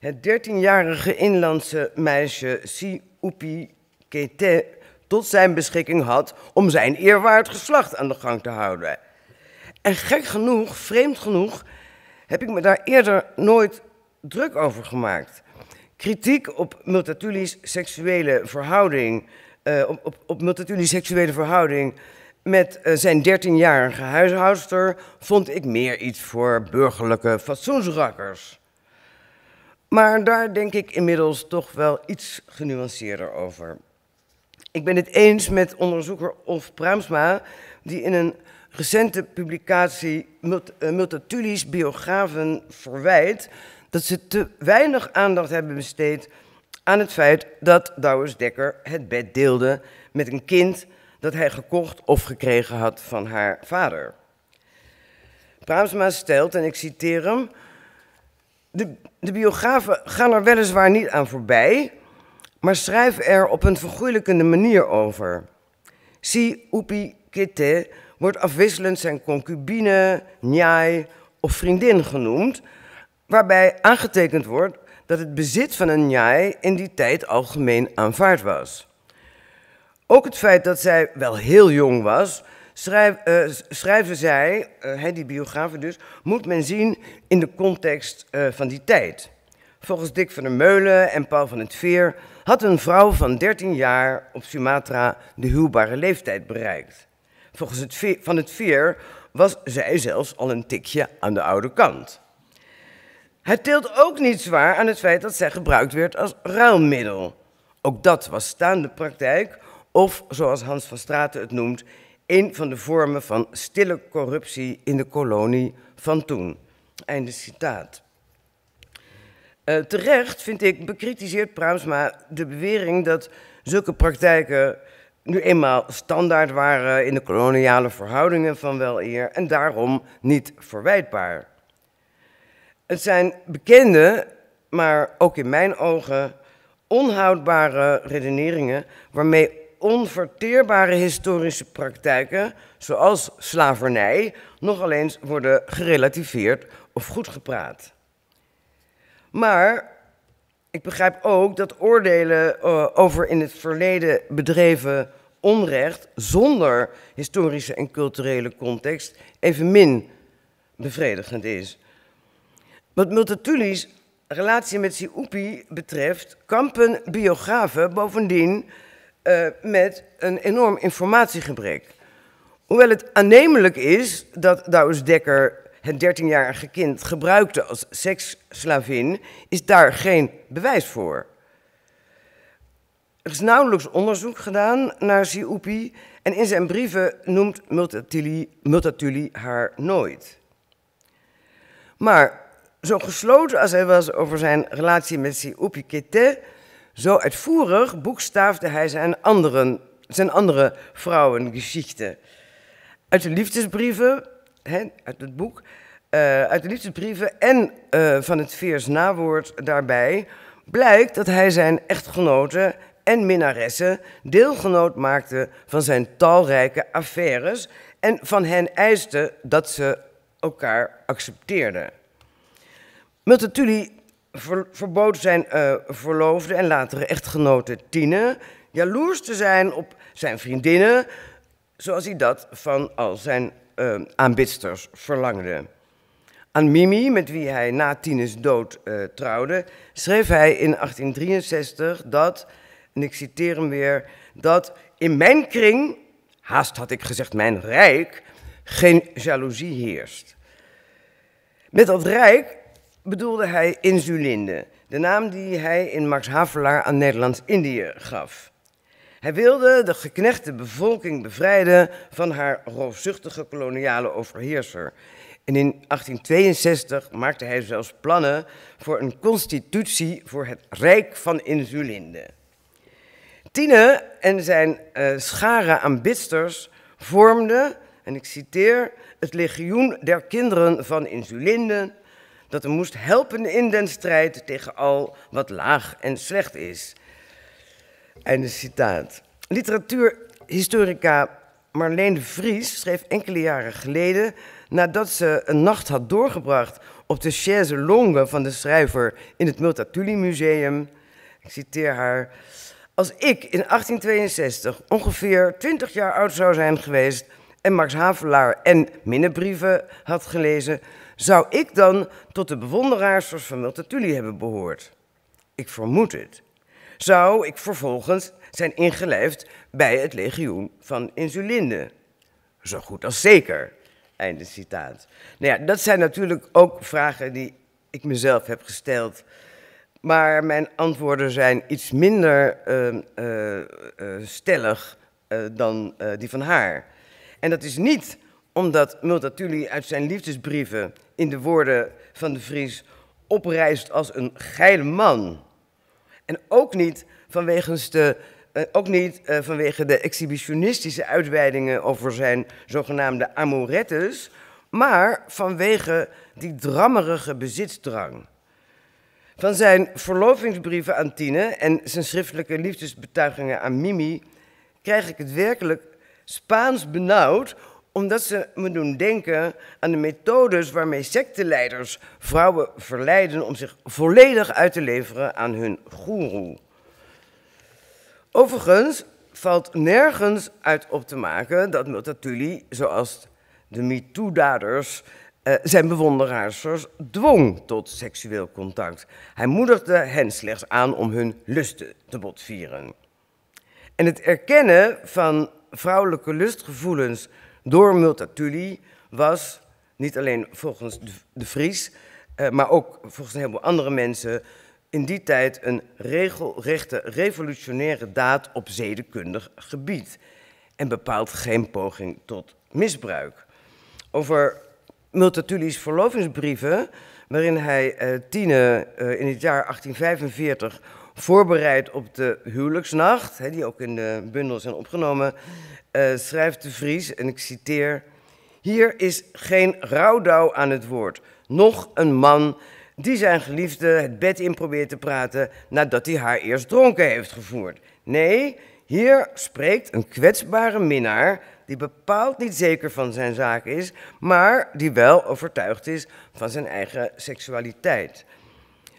het 13-jarige inlandse meisje Si Upi Kete tot zijn beschikking had om zijn eerwaard geslacht aan de gang te houden. En gek genoeg, vreemd genoeg, heb ik me daar eerder nooit druk over gemaakt. Kritiek op Multatuli's seksuele verhouding, uh, op, op, op Multatuli's seksuele verhouding met eh, zijn 13-jarige huishoudster vond ik meer iets voor burgerlijke fatsoensrakkers. Maar daar denk ik inmiddels toch wel iets genuanceerder over. Ik ben het eens met onderzoeker Olf Pruimsma, die in een recente publicatie eh, Multatuli's biografen verwijt dat ze te weinig aandacht hebben besteed aan het feit dat Douwers Dekker het bed deelde met een kind dat hij gekocht of gekregen had van haar vader. Braamsma stelt, en ik citeer hem, de, biografen gaan er weliswaar niet aan voorbij, maar schrijven er op een vergoeilijkende manier over. Si Upi Kete wordt afwisselend zijn concubine, njai of vriendin genoemd, waarbij aangetekend wordt dat het bezit van een njai in die tijd algemeen aanvaard was. Ook het feit dat zij wel heel jong was, schrijf, eh, schrijven zij, eh, die biografen dus, moet men zien in de context eh, van die tijd. Volgens Dick van der Meulen en Paul van het Veer had een vrouw van 13 jaar op Sumatra de huwbare leeftijd bereikt. Volgens het veer, van het veer was zij zelfs al een tikje aan de oude kant. Het tilt ook niet zwaar aan het feit dat zij gebruikt werd als ruilmiddel. Ook dat was staande praktijk, of zoals Hans van Straten het noemt, een van de vormen van stille corruptie in de kolonie van toen. Einde citaat. Eh, terecht, vind ik, bekritiseert Pruimsma de bewering dat zulke praktijken nu eenmaal standaard waren in de koloniale verhoudingen van wel eer en daarom niet verwijtbaar. Het zijn bekende, maar ook in mijn ogen onhoudbare redeneringen waarmee onverteerbare historische praktijken, zoals slavernij, nogal eens worden gerelativeerd of goedgepraat. Maar ik begrijp ook dat oordelen eh, over in het verleden bedreven onrecht zonder historische en culturele context evenmin bevredigend is. Wat Multatuli's relatie met Sioupi betreft, kampen biografen bovendien eh, met een enorm informatiegebrek. Hoewel het aannemelijk is dat Douwes Dekker het 13 kind gebruikte als seksslavin, is daar geen bewijs voor. Er is nauwelijks onderzoek gedaan naar Sioupi en in zijn brieven noemt Multatuli, Multatuli haar nooit. Maar zo gesloten als hij was over zijn relatie met Sioupi Kete, zo uitvoerig boekstaafde hij zijn, anderen, zijn andere vrouwengeschichten. Uit de liefdesbrieven uit het boek, eh, uit de liefdesbrieven en eh, van het Veers nawoord daarbij, blijkt dat hij zijn echtgenoten en minnaressen deelgenoot maakte van zijn talrijke affaires en van hen eiste dat ze elkaar accepteerden. Multatuli verbood zijn eh, verloofde en latere echtgenote Tine jaloers te zijn op zijn vriendinnen, zoals hij dat van al zijn eh, aanbidsters verlangde. Aan Mimi, met wie hij na Tines dood eh, trouwde, schreef hij in 1863 dat, en ik citeer hem weer, dat in mijn kring, haast had ik gezegd mijn rijk, geen jaloezie heerst. Met dat rijk bedoelde hij insulinde, de naam die hij in Max Havelaar aan Nederlands-Indië gaf. Hij wilde de geknechte bevolking bevrijden van haar roofzuchtige koloniale overheerser. En in 1862 maakte hij zelfs plannen voor een constitutie voor het Rijk van Insulinde. Tine en zijn eh, schare schare aan vormden, en ik citeer, het legioen der kinderen van Insulinde, dat hem moest helpen in den strijd tegen al wat laag en slecht is. Einde citaat. Literatuurhistorica Marleen de Vries schreef enkele jaren geleden, nadat ze een nacht had doorgebracht op de chaise longue van de schrijver in het Multatuli Museum. Ik citeer haar. Als ik in 1862 ongeveer 20 jaar oud zou zijn geweest en Max Havelaar en minnebrieven had gelezen, zou ik dan tot de bewonderaars van Multatuli hebben behoord? Ik vermoed het zou ik vervolgens zijn ingelijfd bij het legioen van Insulinde, Zo goed als zeker. Einde citaat. Nou ja, dat zijn natuurlijk ook vragen die ik mezelf heb gesteld. Maar mijn antwoorden zijn iets minder ehm, eh, eh, stellig eh, dan die van haar. En dat is niet omdat Multatuli uit zijn liefdesbrieven in de woorden van de Vries oprijst als een geile man. En ook niet vanwege de, eh, ook niet, eh, vanwege de exhibitionistische uitweidingen over zijn zogenaamde amourettes, maar vanwege die drammerige bezitsdrang. Van zijn verlovingsbrieven aan Tine en zijn schriftelijke liefdesbetuigingen aan Mimi krijg ik het werkelijk Spaans benauwd omdat ze me doen denken aan de methodes waarmee secteleiders vrouwen verleiden om zich volledig uit te leveren aan hun goeroe. Overigens valt nergens uit op te maken dat Multatuli, zoals de MeToo-daders, eh, zijn bewonderaars dwong tot seksueel contact. Hij moedigde hen slechts aan om hun lusten te botvieren. En het erkennen van vrouwelijke lustgevoelens door Multatuli was, niet alleen volgens de Vries, eh, maar ook volgens een heleboel andere mensen, in die tijd een regelrechte revolutionaire daad op zedekundig gebied. En bepaalt geen poging tot misbruik. Over Multatuli's verlovingsbrieven, waarin hij eh, eh in het jaar 1845 voorbereid op de huwelijksnacht, hè, die ook in de bundel zijn opgenomen, eh, schrijft de Vries, en ik citeer: Hier is geen rouwdouw aan het woord, nog een man die zijn geliefde het bed in probeert te praten nadat hij haar eerst dronken heeft gevoerd. Nee, hier spreekt een kwetsbare minnaar die bepaald niet zeker van zijn zaak is, maar die wel overtuigd is van zijn eigen seksualiteit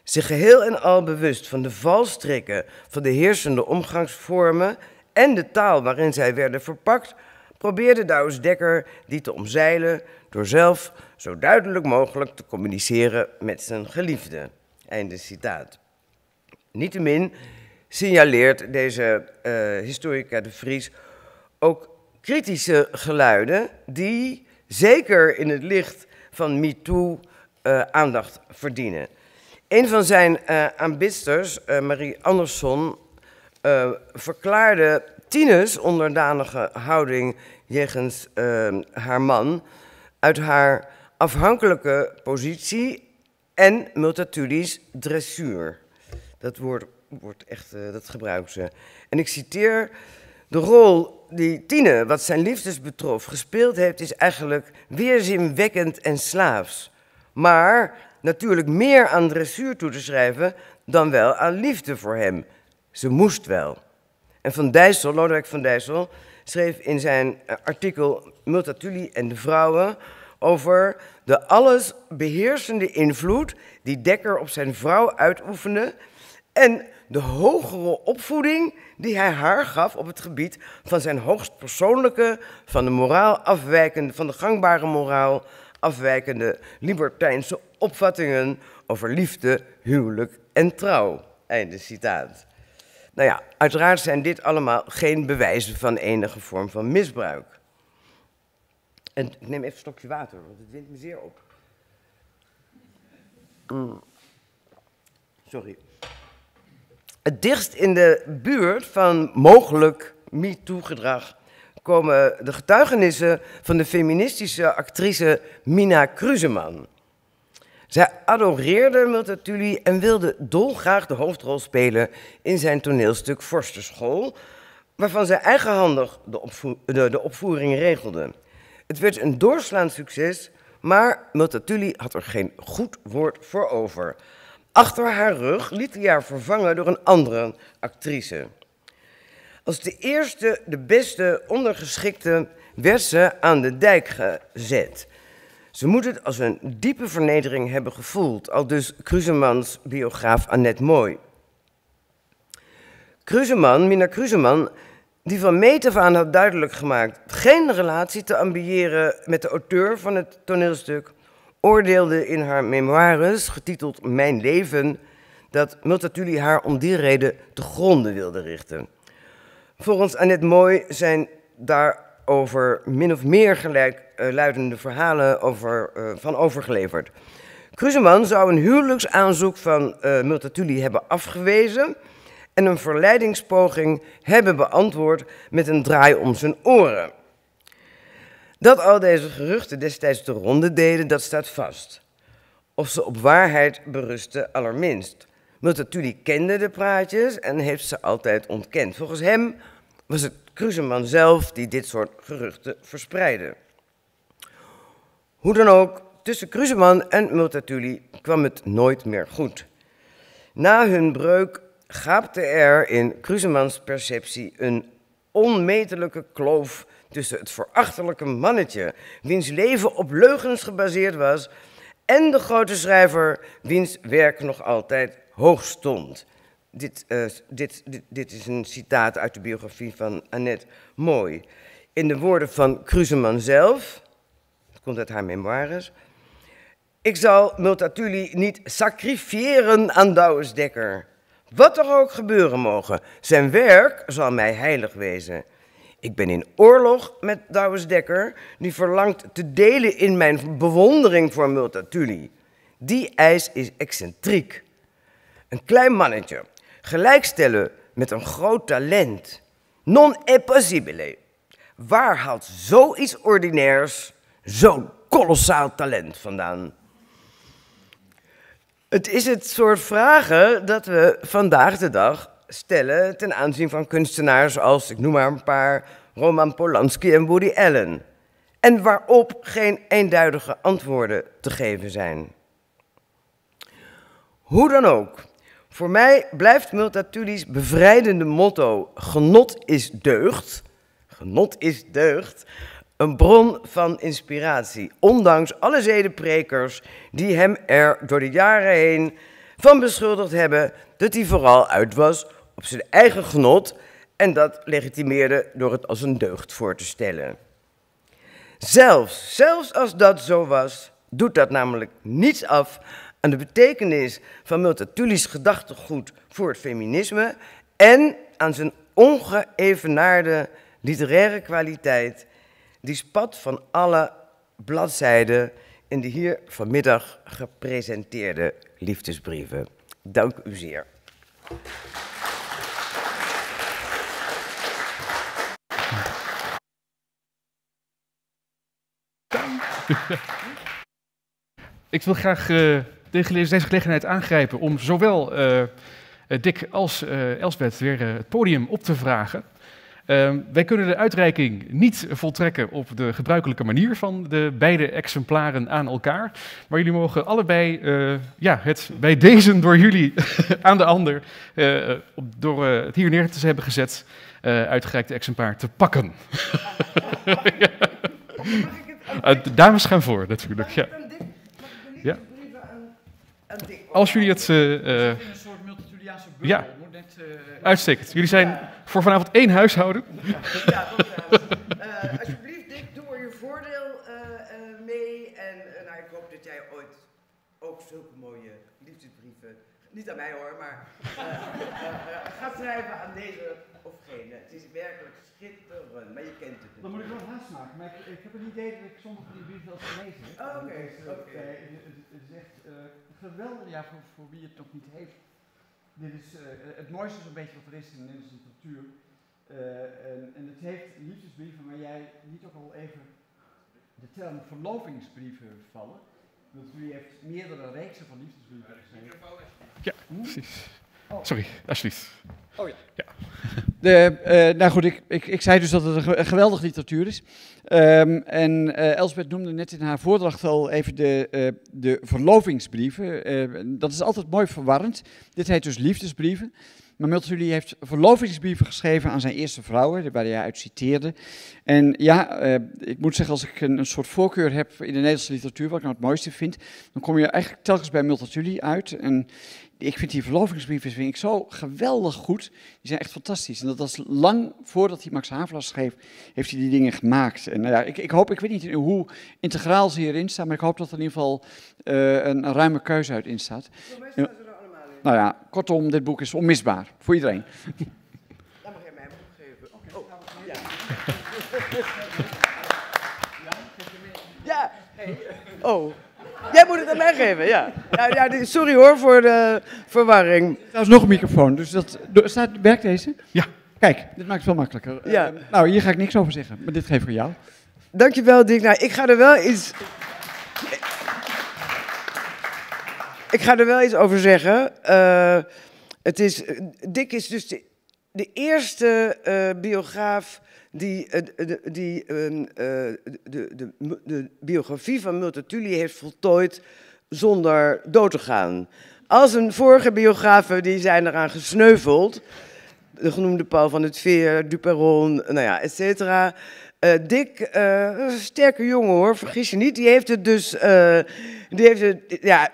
zich geheel en al bewust van de valstrikken van de heersende omgangsvormen en de taal waarin zij werden verpakt, probeerde Douwes Dekker die te omzeilen door zelf zo duidelijk mogelijk te communiceren met zijn geliefde. Einde citaat. Niettemin signaleert deze eh, historica de Vries ook kritische geluiden die zeker in het licht van MeToo eh, aandacht verdienen. Een van zijn uh, eh, aanbidsters, eh, Marie Andersson, eh, verklaarde Tines onderdanige houding jegens haar man uit haar afhankelijke positie en multatuli's dressuur. Dat woord wordt echt, dat gebruikt ze. En ik citeer, de rol die Tine, wat zijn liefdes betrof, gespeeld heeft, is eigenlijk weerzinwekkend en slaafs. Maar natuurlijk meer aan dressuur toe te schrijven dan wel aan liefde voor hem. Ze moest wel. En Van Dijssel, Lodewijk van Dijssel, schreef in zijn eh, artikel Multatuli en de vrouwen over de alles beheersende invloed die Dekker op zijn vrouw uitoefende en de hogere opvoeding die hij haar gaf op het gebied van zijn hoogst persoonlijke, van de moraal afwijkende, van de gangbare moraal afwijkende libertijnse opvattingen over liefde, huwelijk en trouw. Einde citaat. Nou ja, uiteraard zijn dit allemaal geen bewijzen van enige vorm van misbruik. En ik neem even een stokje water, want het wint me zeer op. Mm. Sorry. Het dichtst in de buurt van mogelijk MeToo-gedrag komen de getuigenissen van de feministische actrice Mina Kruseman. Zij adoreerde Multatuli en wilde dolgraag de hoofdrol spelen in zijn toneelstuk Vorstenschool, waarvan zij eigenhandig de, de, de opvoering regelde. Het werd een doorslaand succes, maar Multatuli had er geen goed woord voor over. Achter haar rug liet hij haar vervangen door een andere actrice. Als de eerste, de beste ondergeschikte werd ze aan de dijk gezet. Ze moet het als een diepe vernedering hebben gevoeld, al dus Krusemans biograaf Annette Mooi. Kruseman, Mina Kruseman, die van meet af aan had duidelijk gemaakt geen relatie te ambiëren met de auteur van het toneelstuk, oordeelde in haar memoires, getiteld Mijn Leven, dat Multatuli haar om die reden te gronden wilde richten. Volgens Annette Mooi zijn daarover min of meer gelijkluidende eh, verhalen over, eh, van overgeleverd. Kruseman zou een huwelijksaanzoek van uh, Multatuli hebben afgewezen en een verleidingspoging hebben beantwoord met een draai om zijn oren. Dat al deze geruchten destijds de ronde deden, dat staat vast. Of ze op waarheid berusten, allerminst. Multatuli kende de praatjes en heeft ze altijd ontkend. Volgens hem was het Kruseman zelf die dit soort geruchten verspreidde. Hoe dan ook, tussen Kruseman en Multatuli kwam het nooit meer goed. Na hun breuk gaapte er in Krusemans perceptie een onmetelijke kloof tussen het verachtelijke mannetje, wiens leven op leugens gebaseerd was, en de grote schrijver, wiens werk nog altijd hoog stond. Eh, dit, dit, dit, is een citaat uit de biografie van Annette Mooi. In de woorden van Kruseman zelf, dat komt uit haar memoires. Ik zal Multatuli niet sacrifiëren aan Douwes Dekker. Wat er ook gebeuren mogen, zijn werk zal mij heilig wezen. Ik ben in oorlog met Douwes Dekker, die verlangt te delen in mijn bewondering voor Multatuli. Die eis is excentriek. Een klein mannetje gelijkstellen met een groot talent. Non è possibile. Waar haalt zoiets ordinairs zo'n kolossaal talent vandaan? Het is het soort vragen dat we vandaag de dag stellen ten aanzien van kunstenaars als, ik noem maar een paar, Roman Polanski en Woody Allen. En waarop geen eenduidige antwoorden te geven zijn. Hoe dan ook, voor mij blijft Multatuli's bevrijdende motto: genot is deugd. Genot is deugd. Een bron van inspiratie, ondanks alle zedenprekers die hem er door de jaren heen van beschuldigd hebben dat hij vooral uit was op zijn eigen genot en dat legitimeerde door het als een deugd voor te stellen. Zelfs, zelfs als dat zo was, doet dat namelijk niets af aan de betekenis van Multatuli's gedachtegoed voor het feminisme en aan zijn ongeëvenaarde literaire kwaliteit, die spat van alle bladzijden in de hier vanmiddag gepresenteerde liefdesbrieven. Dank u zeer. Ik wil graag eh, deze gelegenheid aangrijpen om zowel eh, eh, Dick als eh, Elsbeth weer het podium op te vragen. Ehm, wij kunnen de uitreiking niet voltrekken op de gebruikelijke manier van de beide exemplaren aan elkaar. Maar jullie mogen allebei ja, het bij deze door jullie aan de ander, door het hier neer te hebben gezet, uitgereikte exemplaar te pakken. ja. Ah, dames gaan voor natuurlijk. ja als jullie het... Uh, een soort multituliaanse bubbel. Ja, eh, uitstekend. Jullie zijn voor vanavond één huishouden. Ja, dat dat Alsjeblieft, Dick, doe er je voordeel mee. En nou, ik hoop dat jij ooit ook zulke mooie liefdesbrieven... Niet aan mij hoor, maar gaat schrijven aan deze of gene. Het is werkelijk schitterend, maar je kent het Dan moet ik wel haast maken, maar ik, heb het idee dat ik sommige van die brieven wel gelezen heb. Oh, oké. Okay. Het, het, is echt geweldig, ja, voor, wie het nog niet heeft. Dit is eh, het mooiste zo'n beetje wat er is in de Nederlandse cultuur. Eh, en, en, het heeft liefdesbrieven, maar jij niet ook al even de term verlovingsbrieven vallen. Want u heeft meerdere reeksen van liefdesbrieven Ja, precies. Oh. Sorry, alsjeblieft. Oh ja. ja. De, eh, nou goed, ik, ik, ik zei dus dat het een geweldige literatuur is. Ehm, en eh, Elsbeth noemde net in haar voordracht al even de, eh, de verlovingsbrieven. dat is altijd mooi verwarrend. Dit heet dus liefdesbrieven. Maar Multatuli heeft verlovingsbrieven geschreven aan zijn eerste vrouwen, waar hij uit citeerde. En ja, ik moet zeggen, als ik een, een, soort voorkeur heb in de Nederlandse literatuur, wat ik nou het mooiste vind, dan kom je eigenlijk telkens bij Multatuli uit. En ik vind die verlovingsbrieven vind ik zo geweldig goed. Die zijn echt fantastisch. En dat was lang voordat hij Max Havelaar schreef, heeft hij die dingen gemaakt. En nou ja, ik, ik hoop, ik weet niet hoe integraal ze hierin staan, maar ik hoop dat er in ieder geval eh, een, ruime keuze uit in staat. Nou ja, kortom, dit boek is onmisbaar voor iedereen. Dan mag je mij geven. Oké. Oh. Ja. ja. Hey. Oh. Jij moet het aan mij geven, ja. ja, ja sorry hoor voor de verwarring. Er is nog een microfoon, dus dat, staat, werkt deze? Ja. Kijk, dit maakt het veel makkelijker. Eh, ja. nou, hier ga ik niks over zeggen, maar dit geef ik aan jou. Dankjewel, Dick. Nou, ik ga er wel iets... Ik ga er wel iets over zeggen. Uh, het is, Dick is dus de eerste eh, biograaf die, eh, de, die eh, de, de, biografie van Multatuli heeft voltooid zonder dood te gaan. Als een vorige biografen die zijn eraan gesneuveld, de genoemde Paul van het Veer, Duperron, nou ja, et cetera. Dick, sterke jongen hoor, vergis je niet. Die heeft het dus, die heeft het, ja,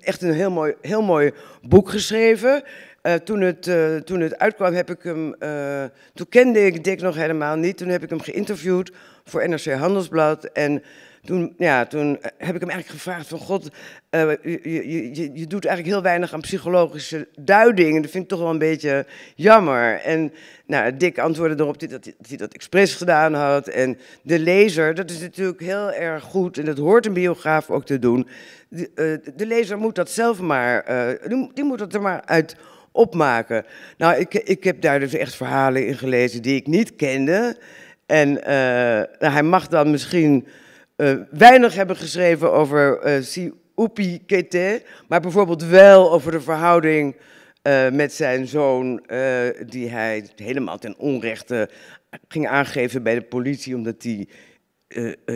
echt een heel mooi, heel mooi boek geschreven. Eh, toen, het, eh, toen het uitkwam, heb ik hem, eh, toen kende ik Dick nog helemaal niet. Toen heb ik hem geïnterviewd voor NRC Handelsblad. En toen, ja, toen heb ik hem eigenlijk gevraagd van God, je, je, je, je, doet eigenlijk heel weinig aan psychologische duiding. Dat vind ik toch wel een beetje jammer. En nou, Dick antwoordde erop dat, dat hij dat expres gedaan had. En de lezer, dat is natuurlijk heel erg goed en dat hoort een biograaf ook te doen. De, de lezer moet dat zelf maar, die, die moet dat er maar uit opmaken. Nou, ik, ik heb daar dus echt verhalen in gelezen die ik niet kende. En eh, hij mag dan misschien eh, weinig hebben geschreven over uh, eh, Siupi Kete, maar bijvoorbeeld wel over de verhouding met zijn zoon, die hij helemaal ten onrechte ging aangeven bij de politie, omdat hij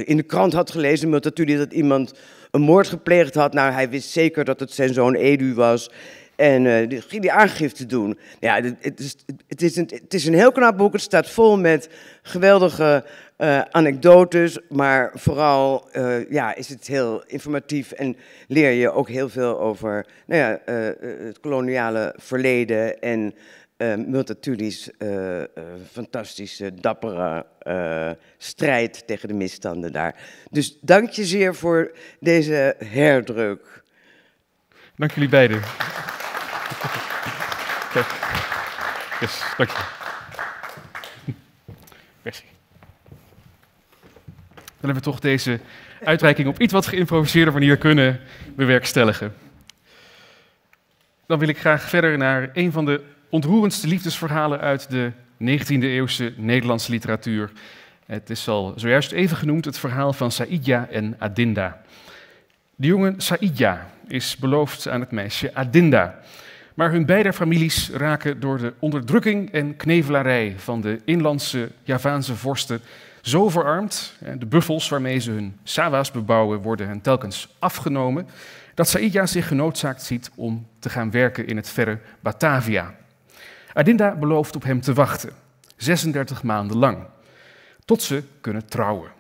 in de krant had gelezen, met natuurlijk dat iemand een moord gepleegd had. Nou, hij wist zeker dat het zijn zoon Edu was. En eh, die aangifte doen. Ja, het is, het, is een, het is een heel knap boek. Het staat vol met geweldige eh, anekdotes. Maar vooral eh, ja, is het heel informatief. En leer je ook heel veel over nou ja, het koloniale verleden. En uh, fantastische, dappere strijd tegen de misstanden daar. Dus dank je zeer voor deze herdruk. Dank jullie beiden. Yes, dank je. Merci. Dan hebben we toch deze uitreiking op iets wat geïmproviseerde manier kunnen bewerkstelligen. Dan wil ik graag verder naar een van de ontroerendste liefdesverhalen uit de 19e-eeuwse Nederlandse literatuur. Het is al zojuist even genoemd het verhaal van Saïdia en Adinda. De jongen Saidja is beloofd aan het meisje Adinda. Maar hun beide families raken door de onderdrukking en knevelarij van de inlandse Javaanse vorsten zo verarmd, de buffels waarmee ze hun sawa's bebouwen worden hen telkens afgenomen, dat Saidja zich genoodzaakt ziet om te gaan werken in het verre Batavia. Adinda belooft op hem te wachten, 36 maanden lang, tot ze kunnen trouwen.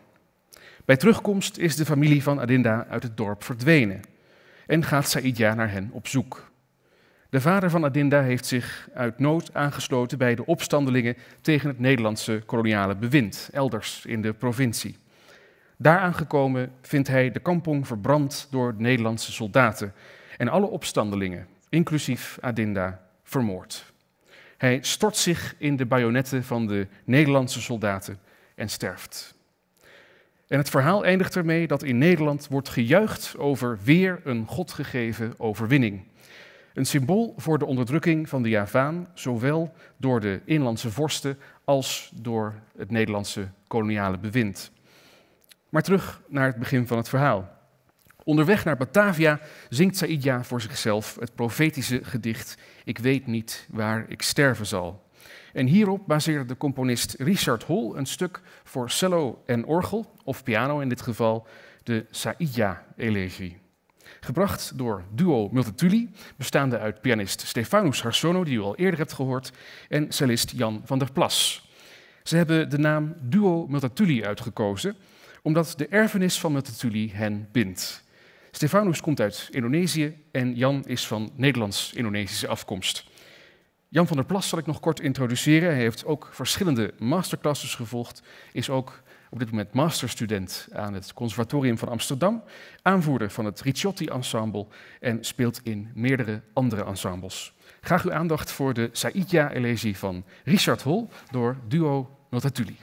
Bij terugkomst is de familie van Adinda uit het dorp verdwenen en gaat Saidja naar hen op zoek. De vader van Adinda heeft zich uit nood aangesloten bij de opstandelingen tegen het Nederlandse koloniale bewind, elders in de provincie. Daar aangekomen vindt hij de kampong verbrand door Nederlandse soldaten en alle opstandelingen, inclusief Adinda, vermoord. Hij stort zich in de bajonetten van de Nederlandse soldaten en sterft. En het verhaal eindigt ermee dat in Nederland wordt gejuicht over weer een godgegeven overwinning. Een symbool voor de onderdrukking van de Javaan, zowel door de inlandse vorsten als door het Nederlandse koloniale bewind. Maar terug naar het begin van het verhaal. Onderweg naar Batavia zingt Saidja voor zichzelf het profetische gedicht Ik weet niet waar ik sterven zal. En hierop baseerde de componist Richard Hall een stuk voor cello en orgel, of piano in dit geval, de Saïdja-elegie. Gebracht door duo Multatuli, bestaande uit pianist Stefanus Harsono, die u al eerder hebt gehoord, en cellist Jan van der Plas. Ze hebben de naam duo Multatuli uitgekozen, omdat de erfenis van Multatuli hen bindt. Stefanus komt uit Indonesië en Jan is van Nederlands-Indonesische afkomst. Jan van der Plas zal ik nog kort introduceren. Hij heeft ook verschillende masterclasses gevolgd, is ook op dit moment masterstudent aan het Conservatorium van Amsterdam, aanvoerder van het Ricciotti Ensemble en speelt in meerdere andere ensembles. Graag uw aandacht voor de Saïdia elegie van Richard Hol door duo Notatuli.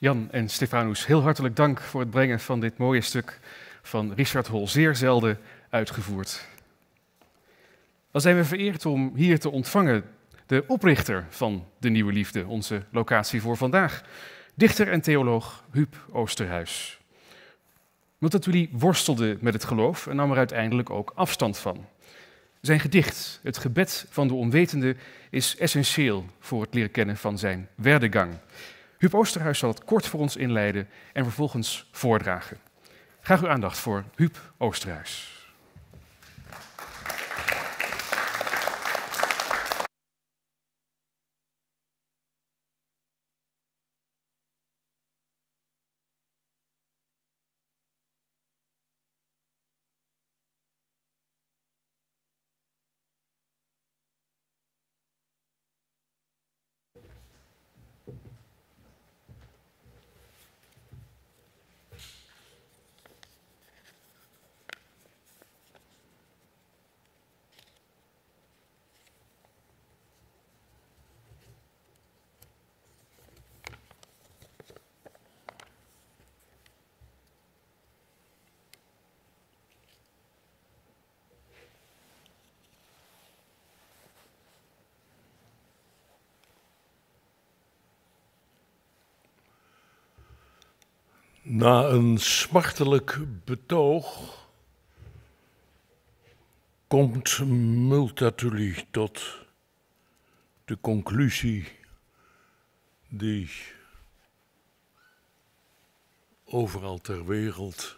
Jan en Stefanus, heel hartelijk dank voor het brengen van dit mooie stuk van Richard Hol, zeer zelden uitgevoerd. Dan zijn we vereerd om hier te ontvangen de oprichter van De Nieuwe Liefde, onze locatie voor vandaag, dichter en theoloog Huub Oosterhuis. dat jullie worstelde met het geloof en nam er uiteindelijk ook afstand van. Zijn gedicht, Het gebed van de onwetende, is essentieel voor het leren kennen van zijn werdegang. Huub Oosterhuis zal het kort voor ons inleiden en vervolgens voordragen. Graag uw aandacht voor Huub Oosterhuis. Na een smartelijk betoog komt Multatuli tot de conclusie die overal ter wereld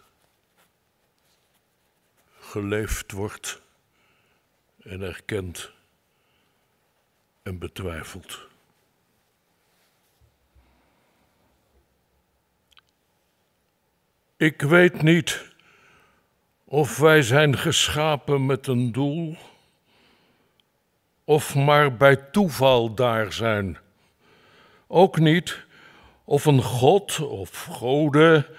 geleefd wordt en erkend en betwijfeld. Ik weet niet of wij zijn geschapen met een doel of maar bij toeval daar zijn. Ook niet of een god of Gode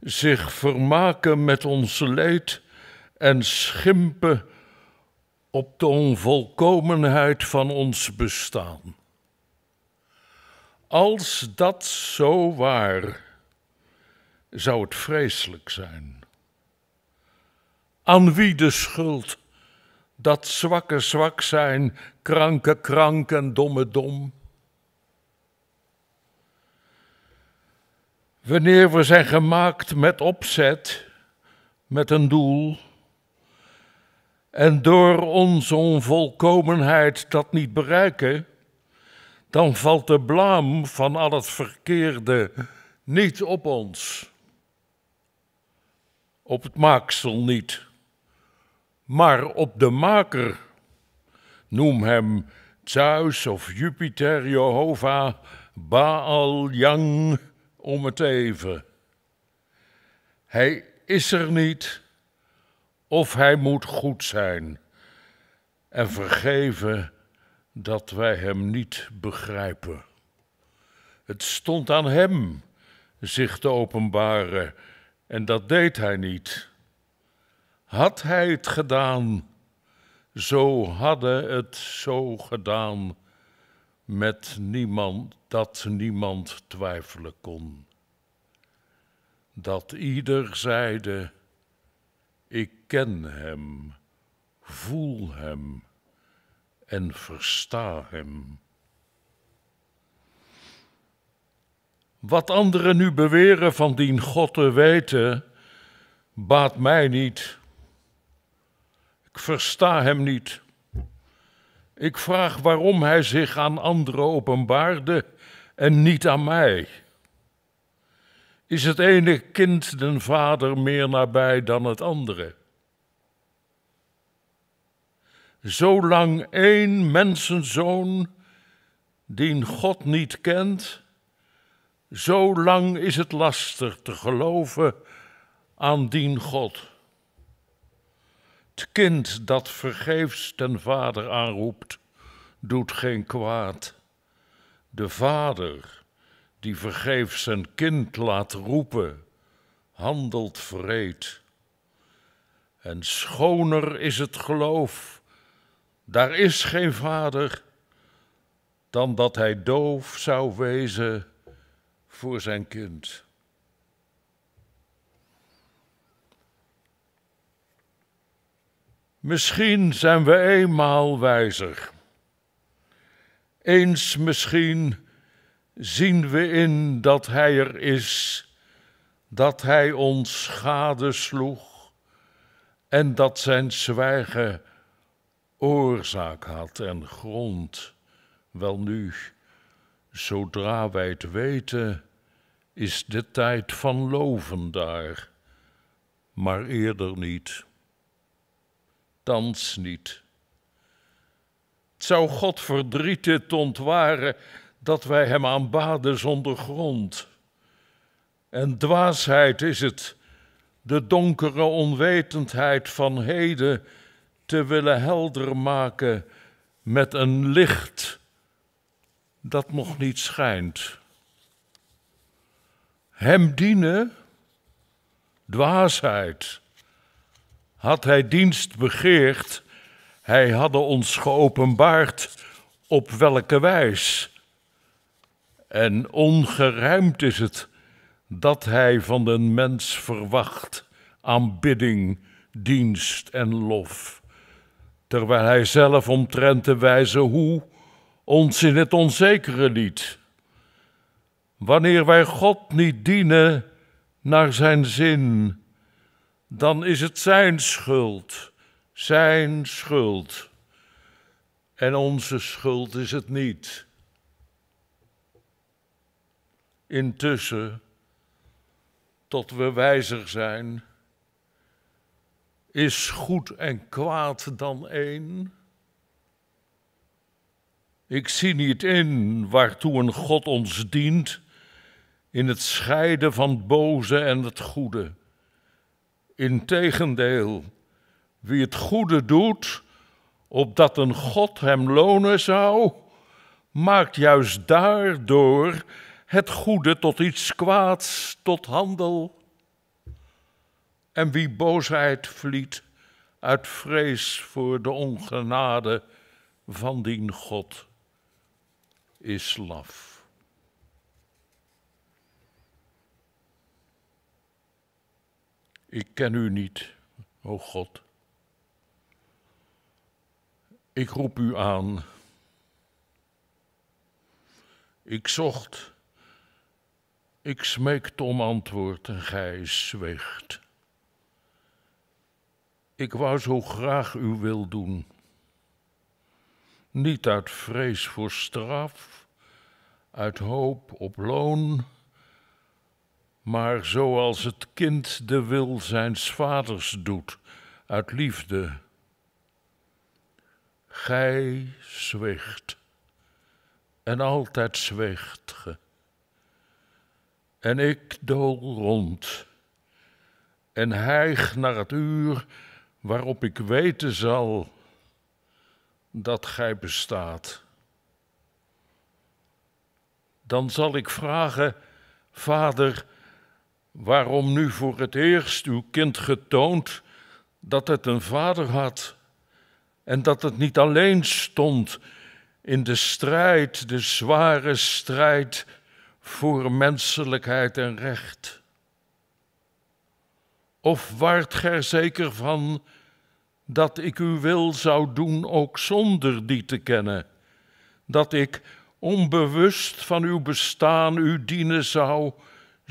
zich vermaken met ons leed en schimpen op de onvolkomenheid van ons bestaan. Als dat zo waar zou het vreselijk zijn. Aan wie de schuld dat zwakke zwak zijn, kranke krank en domme dom? Wanneer we zijn gemaakt met opzet, met een doel, en door onze onvolkomenheid dat niet bereiken, dan valt de blaam van al het verkeerde niet op ons op het maaksel niet, maar op de maker. Noem hem Zeus of Jupiter, Jehovah, Baal, Yang, om het even. Hij is er niet, of hij moet goed zijn en vergeven dat wij hem niet begrijpen. Het stond aan hem zich te openbaren en dat deed hij niet. Had hij het gedaan, zo hadden het zo gedaan, met niemand, dat niemand twijfelen kon. Dat ieder zeide, ik ken hem, voel hem en versta hem. Wat anderen nu beweren van dien God te weten, baat mij niet. Ik versta hem niet. Ik vraag waarom hij zich aan anderen openbaarde en niet aan mij. Is het ene kind den vader meer nabij dan het andere? Zolang één mensenzoon, dien God niet kent, zo lang is het lastig te geloven aan dien God. Het kind dat vergeefs ten vader aanroept, doet geen kwaad. De vader die vergeefs zijn kind laat roepen, handelt vreed. En schoner is het geloof, daar is geen vader, dan dat hij doof zou wezen voor zijn kind. Misschien zijn we eenmaal wijzer. Eens misschien zien we in dat Hij er is, dat Hij ons schade sloeg en dat Zijn zwijgen oorzaak had en grond. Wel nu, zodra wij het weten, is de tijd van loven daar, maar eerder niet. Dans niet. Het zou God verdrietig ontwaren dat wij hem aanbaden zonder grond. En dwaasheid is het, de donkere onwetendheid van heden te willen helder maken met een licht dat nog niet schijnt. Hem dienen, dwaasheid. Had hij dienst begeerd, hij hadde ons geopenbaard op welke wijs. En ongeruimd is het dat hij van den mens verwacht aanbidding, dienst en lof, terwijl hij zelf omtrent te wijze hoe ons in het onzekere liet. Wanneer wij God niet dienen naar zijn zin, dan is het zijn schuld, zijn schuld. En onze schuld is het niet. Intussen, tot we wijzer zijn, is goed en kwaad dan één? Ik zie niet in waartoe een God ons dient in het scheiden van het boze en het goede. Integendeel, wie het goede doet, opdat een God hem lonen zou, maakt juist daardoor het goede tot iets kwaads, tot handel. En wie boosheid vliet uit vrees voor de ongenade van dien God, is laf. Ik ken u niet, o God. Ik roep u aan. Ik zocht, ik smeekte om antwoord en gij zweegt. Ik wou zo graag uw wil doen. Niet uit vrees voor straf, uit hoop op loon maar zoals het kind de wil zijns vaders doet, uit liefde. Gij zwicht, en altijd zwicht ge. En ik dool rond, en hijg naar het uur waarop ik weten zal dat gij bestaat. Dan zal ik vragen, Vader, waarom nu voor het eerst uw kind getoond dat het een vader had en dat het niet alleen stond in de strijd, de zware strijd voor menselijkheid en recht? Of waart gij zeker van dat ik uw wil zou doen ook zonder die te kennen? Dat ik, onbewust van uw bestaan, u dienen zou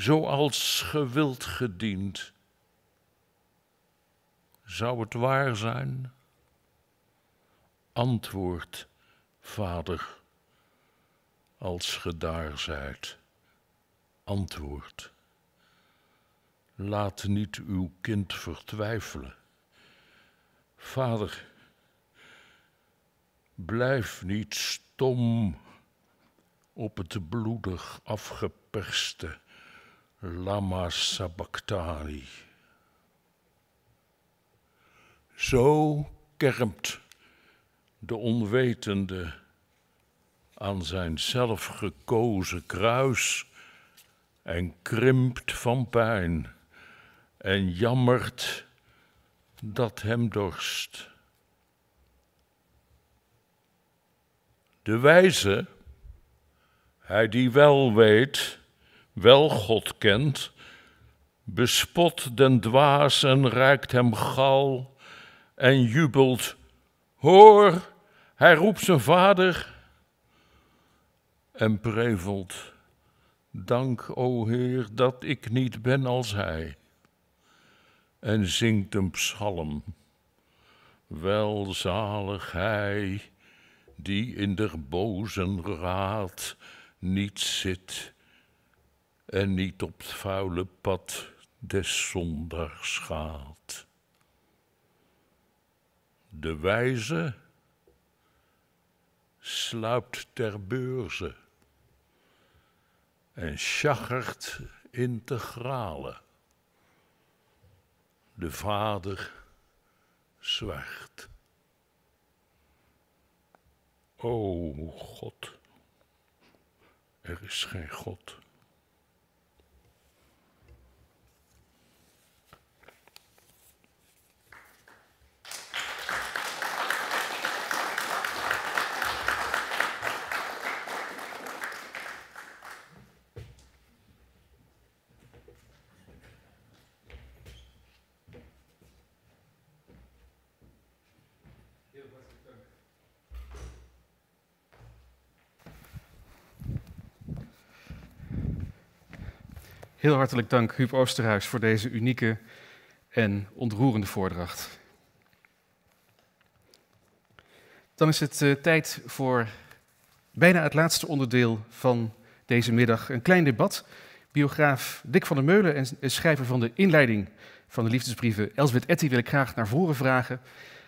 zoals gewild gediend. Zou het waar zijn? Antwoord, vader, als ge daar zijt. Antwoord. Laat niet uw kind vertwijfelen. Vader, blijf niet stom op het bloedig afgeperste Lama Sabachthani. Zo kermt de onwetende aan zijn zelfgekozen kruis en krimpt van pijn en jammert dat hem dorst. De wijze, hij die wel weet, wel God kent, bespot den dwaas en reikt hem gal en jubelt. Hoor, hij roept zijn vader en prevelt. Dank, o Heer, dat ik niet ben als hij. En zingt een psalm. Welzalig hij die in der bozen raad niet zit en niet op het vuile pad des zondags gaat. De wijze sluipt ter beurze en te integrale. De vader zwijgt. O God, er is geen God. Heel hartelijk dank, Huub Oosterhuis, voor deze unieke en ontroerende voordracht. Dan is het eh, tijd voor bijna het laatste onderdeel van deze middag. Een klein debat. Biograaf Dick van der Meulen en schrijver van de inleiding van de liefdesbrieven Elsbeth Etty wil ik graag naar voren vragen.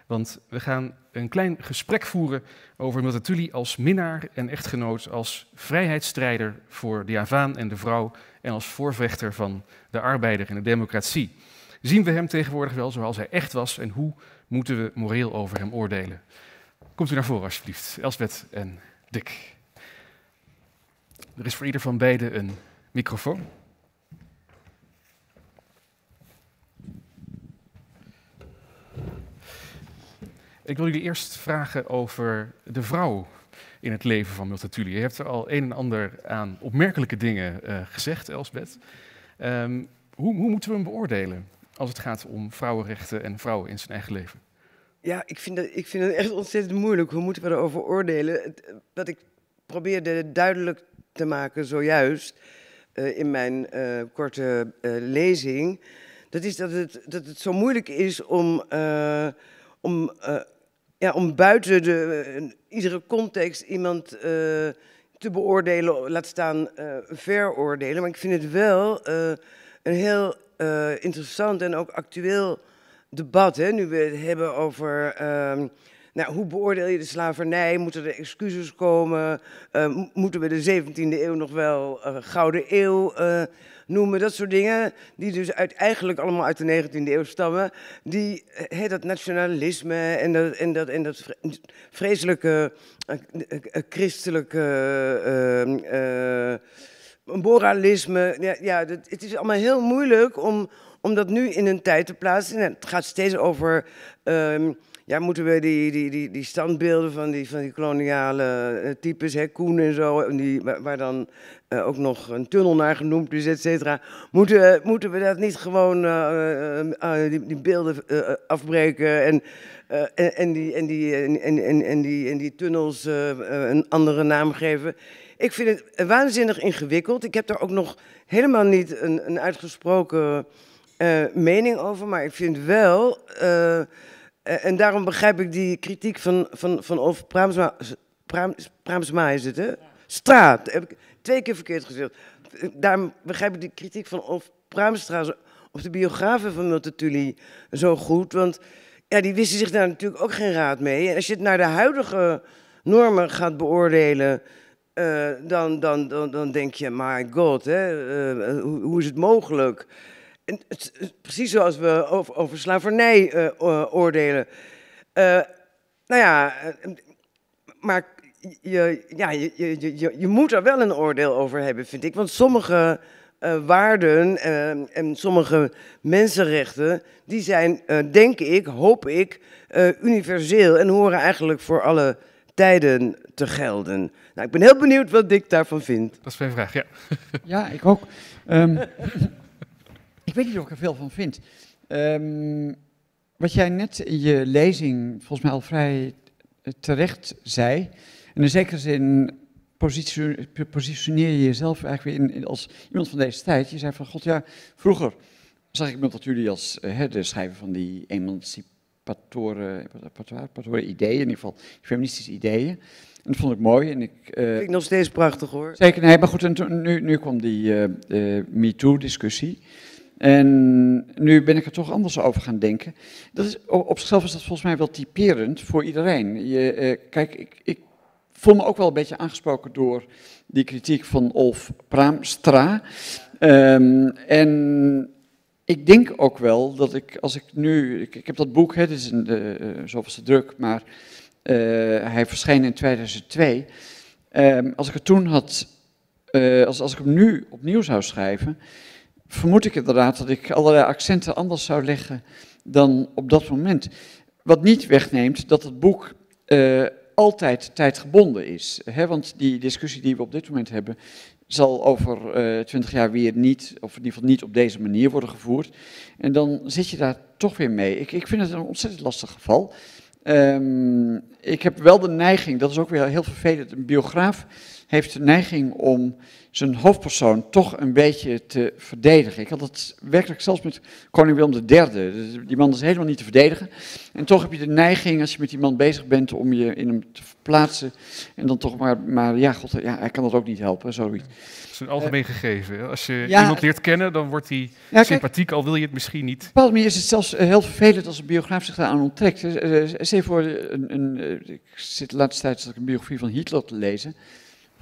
Want we gaan een klein gesprek voeren over Multatuli als minnaar en echtgenoot, als vrijheidsstrijder voor de Javaan en de vrouw en als voorvechter van de arbeider en de democratie. Zien we hem tegenwoordig wel zoals hij echt was en hoe moeten we moreel over hem oordelen? Komt u naar voren alsjeblieft, Elsbeth en Dick. Er is voor ieder van beiden een microfoon. Ik wil jullie eerst vragen over de vrouw in het leven van Multatuli. Je hebt er al een en ander aan opmerkelijke dingen eh, gezegd, Elsbeth. Ehm, hoe, hoe, moeten we hem beoordelen als het gaat om vrouwenrechten en vrouwen in zijn eigen leven? Ja, ik vind, dat, ik vind het echt ontzettend moeilijk. Hoe moeten we erover oordelen? Eh, wat ik probeerde duidelijk te maken zojuist eh, in mijn korte lezing... dat is dat het, dat het zo moeilijk is om om ja, om buiten de, iedere context iemand eh, te beoordelen, laat staan eh, veroordelen. Maar ik vind het wel eh, een heel interessant en ook actueel debat. Hè? Nu we het hebben over ehm, nou, hoe beoordeel je de slavernij? Moeten er excuses komen? Eh, moeten we de 17e eeuw nog wel eh, Gouden Eeuw eh, noemen? Dat soort dingen, die dus eigenlijk allemaal uit de 19e eeuw stammen. Die, hey, dat nationalisme en dat, en dat, en dat vreselijke christelijke ehm, moralisme. Ja, ja, het is allemaal heel moeilijk om, om dat nu in een tijd te plaatsen. Nou, het gaat steeds over. Ehm, ja, moeten we die, die, die, die standbeelden van die, van die koloniale eh, types, hè, Koen en zo, die, waar dan eh, ook nog een tunnel naar genoemd is, et cetera. Moeten, eh, moeten we dat niet gewoon, die, beelden afbreken en, die, en, die, en, die, en die tunnels een andere naam geven? Ik vind het waanzinnig ingewikkeld. Ik heb daar ook nog helemaal niet een, een uitgesproken mening over. Maar ik vind wel eh, en daarom begrijp ik die kritiek van, van, van over Praamsma, Praams, is het, hè? Straat, heb ik twee keer verkeerd gezegd. Eh, daarom begrijp ik die kritiek van over Praamstra of de biografen van Multatuli zo goed. Want ja, die wisten zich daar natuurlijk ook geen raad mee. En als je het naar de huidige normen gaat beoordelen... Uh, dan, dan, dan, dan denk je, my god, hè, hoe, hoe, is het mogelijk? Eh, precies zoals we over, slavernij eh, oordelen. Eh, nou ja, maar je, ja, je, je, je, je moet er wel een oordeel over hebben, vind ik. Want sommige waarden ehm, en sommige mensenrechten, die zijn, denk ik, hoop ik, universeel en horen eigenlijk voor alle tijden te gelden. Nou, ik ben heel benieuwd wat Dick daarvan vindt. Dat is mijn vraag, ja. Ja, ik ook. Um... Ik weet niet of ik er veel van vind. Ehm, wat jij net in je lezing volgens mij al vrij eh, terecht zei. En in zekere zin positioneer je jezelf eigenlijk weer in, als iemand van deze tijd. Je zei van, god ja, vroeger zag ik me dat jullie als eh, de schrijver van die emancipatoren ideeën, in ieder geval feministische ideeën. En dat vond ik mooi. En ik, Vind eh, ik nog steeds prachtig hoor. Zeker, nee, maar goed, en nu, nu kwam die uh, uh, MeToo-discussie. En nu ben ik er toch anders over gaan denken. Dat is, op zichzelf is dat volgens mij wel typerend voor iedereen. Je, eh, kijk, ik, ik, voel me ook wel een beetje aangesproken door die kritiek van Olf Praamstra. Um, en ik denk ook wel dat ik, als ik nu. Ik, heb dat boek, het is een de, uh, druk, maar eh, hij verscheen in 2002. Ehm, als ik het toen had. als, als ik hem nu opnieuw zou schrijven vermoed ik inderdaad dat ik allerlei accenten anders zou leggen dan op dat moment. Wat niet wegneemt dat het boek eh, altijd tijdgebonden is. Hè? Want die discussie die we op dit moment hebben, zal over eh, twintig jaar weer niet, of in ieder geval niet op deze manier worden gevoerd. En dan zit je daar toch weer mee. Ik, ik vind het een ontzettend lastig geval. Ehm, ik heb wel de neiging, dat is ook weer heel vervelend, een biograaf heeft de neiging om zijn hoofdpersoon toch een beetje te verdedigen. Ik had dat werkelijk zelfs met koning Willem III. Dus die man is helemaal niet te verdedigen. En toch heb je de neiging, als je met die man bezig bent, om je in hem te verplaatsen. En dan toch maar, maar ja, god, ja, hij kan dat ook niet helpen, zoiets. Dat is een algemeen gegeven. Als je iemand leert kennen, dan wordt hij sympathiek, al wil je het misschien niet. Op een is het zelfs eh, heel vervelend als een biograaf zich daaraan onttrekt. Zeg eh, eh, voor, een, een, ik zit de laatste tijd dat ik een biografie van Hitler te lezen...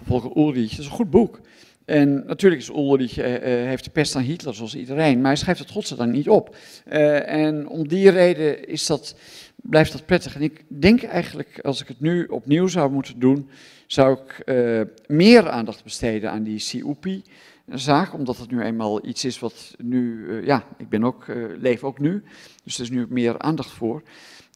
Volgens Ulrich. Dat is een goed boek. En natuurlijk is Ulrich, eh, eh, heeft de pest aan Hitler zoals iedereen, maar hij schrijft het godzijdank niet op. Eh, en om die reden is dat, blijft dat prettig. En ik denk eigenlijk, als ik het nu opnieuw zou moeten doen, zou ik meer aandacht besteden aan die CUP zaak, omdat het nu eenmaal iets is wat nu, ja, ik ben ook, leef ook nu, dus er is nu meer aandacht voor.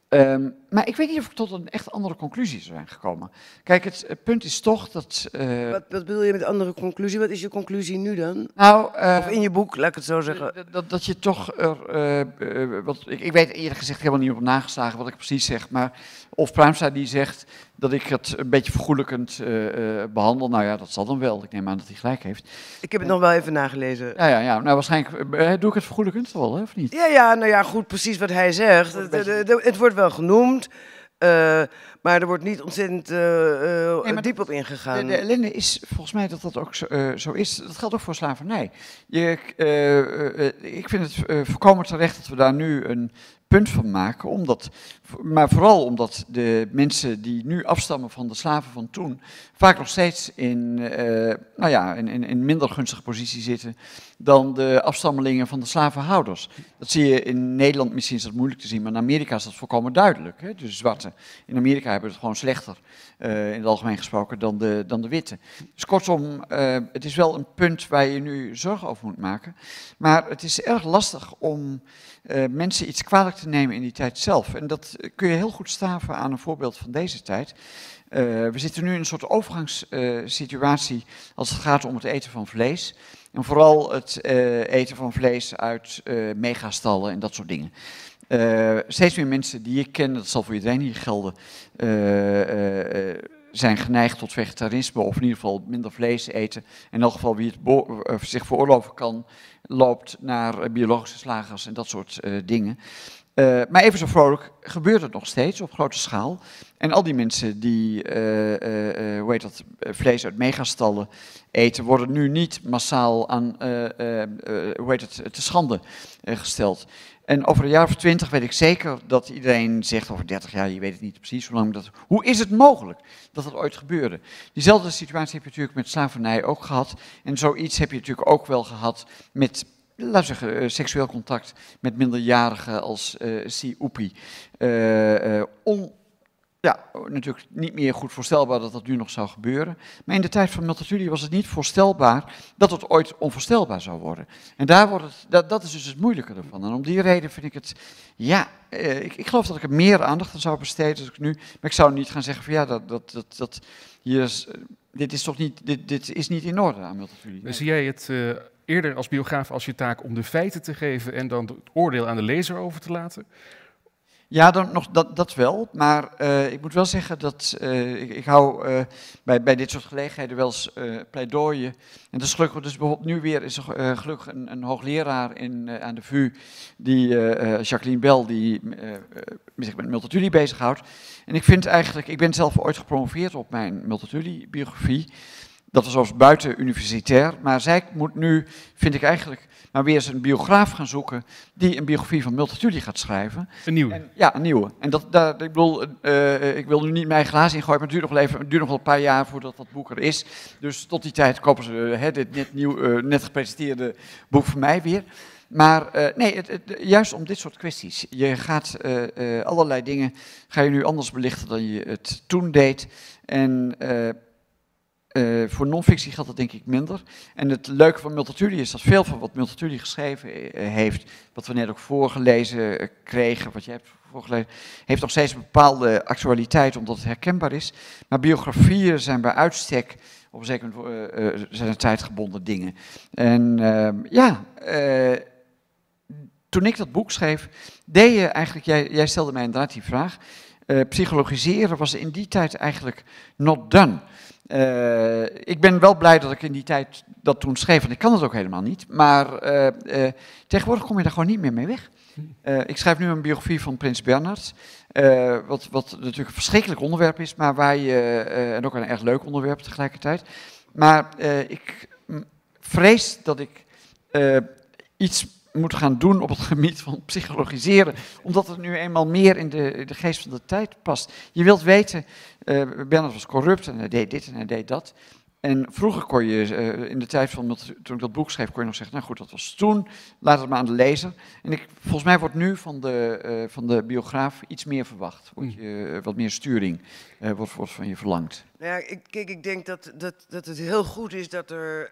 Ehm, maar ik weet niet of ik tot een echt andere conclusie zijn gekomen. Kijk, het punt is toch dat. Eh, wat, bedoel je met andere conclusie? Wat is je conclusie nu dan? Nou, of ehm, in je boek, laat ik het zo zeggen. Dat, dat je toch. Er, eh, eh, wat, ik, ik, weet eerlijk gezegd helemaal niet op nageslagen wat ik precies zeg. Maar. Of Pruimstra die zegt dat ik het een beetje vergoelijkend eh, eh, behandel. Nou ja, dat zal dan wel. Ik neem aan dat hij gelijk heeft. Ik heb het nog wel even nagelezen. Ja, ja, ja. Nou, waarschijnlijk eh, doe ik het vergoelijkend wel, hè, of niet? Ja, ja, nou ja, goed, precies wat hij zegt. Het, het wordt wel genoemd. maar er wordt niet ontzettend uh, diep op ingegaan. De, is volgens mij dat dat ook zo, zo, is. Dat geldt ook voor slavernij. Je, ik vind het voorkomen terecht dat we daar nu een punt van maken, omdat, maar vooral omdat de mensen die nu afstammen van de slaven van toen vaak nog steeds in, uh, nou ja, in, in, in, minder gunstige positie zitten dan de afstammelingen van de slavenhouders. Dat zie je in Nederland misschien is dat moeilijk te zien, maar in Amerika is dat volkomen duidelijk. Hè? Dus de in Amerika hebben het gewoon slechter, eh, in het algemeen gesproken, dan de, dan de witte. Dus kortom, eh, het is wel een punt waar je nu zorg over moet maken, maar het is erg lastig om eh, mensen iets kwalijk te nemen in die tijd zelf. En dat eh, kun je heel goed staven aan een voorbeeld van deze tijd. Eh, we zitten nu in een soort overgangssituatie als het gaat om het eten van vlees. En vooral het eten van vlees uit megastallen en dat soort dingen. steeds meer mensen die ik ken, dat zal voor iedereen hier gelden, zijn geneigd tot vegetarisme of in ieder geval minder vlees eten. In elk geval wie het eh, zich veroorloven kan, loopt naar biologische slagers en dat soort eh, dingen. Eh, maar even zo vrolijk gebeurt het nog steeds op grote schaal. En al die mensen die eh, eh, hoe heet dat, vlees uit megastallen eten, worden nu niet massaal aan hoe heet het, te schande gesteld. En over een jaar of twintig weet ik zeker dat iedereen zegt, over dertig jaar, je weet het niet precies hoe lang dat. Hoe is het mogelijk dat dat ooit gebeurde? Diezelfde situatie heb je natuurlijk met slavernij ook gehad. En zoiets heb je natuurlijk ook wel gehad met laat zeggen, eh, seksueel contact met minderjarigen als uh, Si Oepi. on, ja, natuurlijk niet meer goed voorstelbaar dat dat nu nog zou gebeuren. Maar in de tijd van Multatuli was het niet voorstelbaar dat het ooit onvoorstelbaar zou worden. En daar wordt het, dat, dat is dus het moeilijke ervan. En om die reden vind ik het, ja, eh, ik, ik geloof dat ik er meer aandacht aan zou besteden als ik nu. Maar ik zou niet gaan zeggen van ja, dat, dat, dat, dat hier is, eh, dit is toch niet, dit, dit is niet in orde aan Multatuli. Nee. Zie jij het eerder als biograaf als je taak om de feiten te geven en dan het oordeel aan de lezer over te laten? Ja, dan nog, dat, dat wel. Maar eh, ik moet wel zeggen dat eh, ik, ik, hou eh, bij, bij dit soort gelegenheden wel eens pleidooien. En dat is gelukkig, dus bijvoorbeeld nu weer is er gelukkig een, hoogleraar in, aan de VU, die, Jacqueline Bel, die zich mm, met multitudie bezighoudt. En ik vind eigenlijk, ik ben zelf ooit gepromoveerd op mijn multitudie biografie dat was als buiten universitair. Maar zij moet nu, vind ik eigenlijk, maar weer eens een biograaf gaan zoeken die een biografie van Multatuli gaat schrijven. Een nieuwe? En, ja, een nieuwe. En dat, dat ik bedoel, eh, ik wil nu niet mijn glaas ingooien, maar het duurt nog wel, even, het duurt nog wel een paar jaar voordat dat boek er is. Dus tot die tijd kopen ze eh, dit net, nieuw, eh, net gepresenteerde boek van mij weer. Maar nee, het, het, juist om dit soort kwesties. Je gaat allerlei dingen, ga je nu anders belichten dan je het toen deed. En eh, voor non-fictie geldt dat denk ik minder. En het leuke van Multatuli is dat veel van wat Multatuli geschreven eh, heeft, wat we net ook voorgelezen eh, kregen, wat jij hebt voorgelezen, heeft nog steeds een bepaalde actualiteit omdat het herkenbaar is. Maar biografieën zijn bij uitstek op een zeker moment uh, zijn tijdgebonden dingen. En ehm, ja, toen ik dat boek schreef, deed je eigenlijk, jij stelde mij inderdaad die vraag. Eh, psychologiseren was in die tijd eigenlijk not done. Eh, ik ben wel blij dat ik in die tijd dat toen schreef, want ik kan het ook helemaal niet. Maar eh, tegenwoordig kom je daar gewoon niet meer mee weg. ik schrijf nu een biografie van Prins Bernhard. Wat, wat, natuurlijk een verschrikkelijk onderwerp is, maar waar je, en ook een erg leuk onderwerp tegelijkertijd. Maar ik vrees dat ik iets moet gaan doen op het gebied van psychologiseren, omdat het nu eenmaal meer in de, de geest van de tijd past. Je wilt weten, uh, Bernard was corrupt en hij deed dit en hij deed dat. En vroeger kon je, eh, in de tijd van toen ik dat boek schreef, kon je nog zeggen, nou goed, dat was toen, laat het maar aan de lezer. En ik, volgens mij wordt nu van de, eh, van de biograaf iets meer verwacht, wordt hm. je, wat meer sturing wordt, van je verlangd. Nou ja, ik, ik denk dat, dat, dat het heel goed is dat er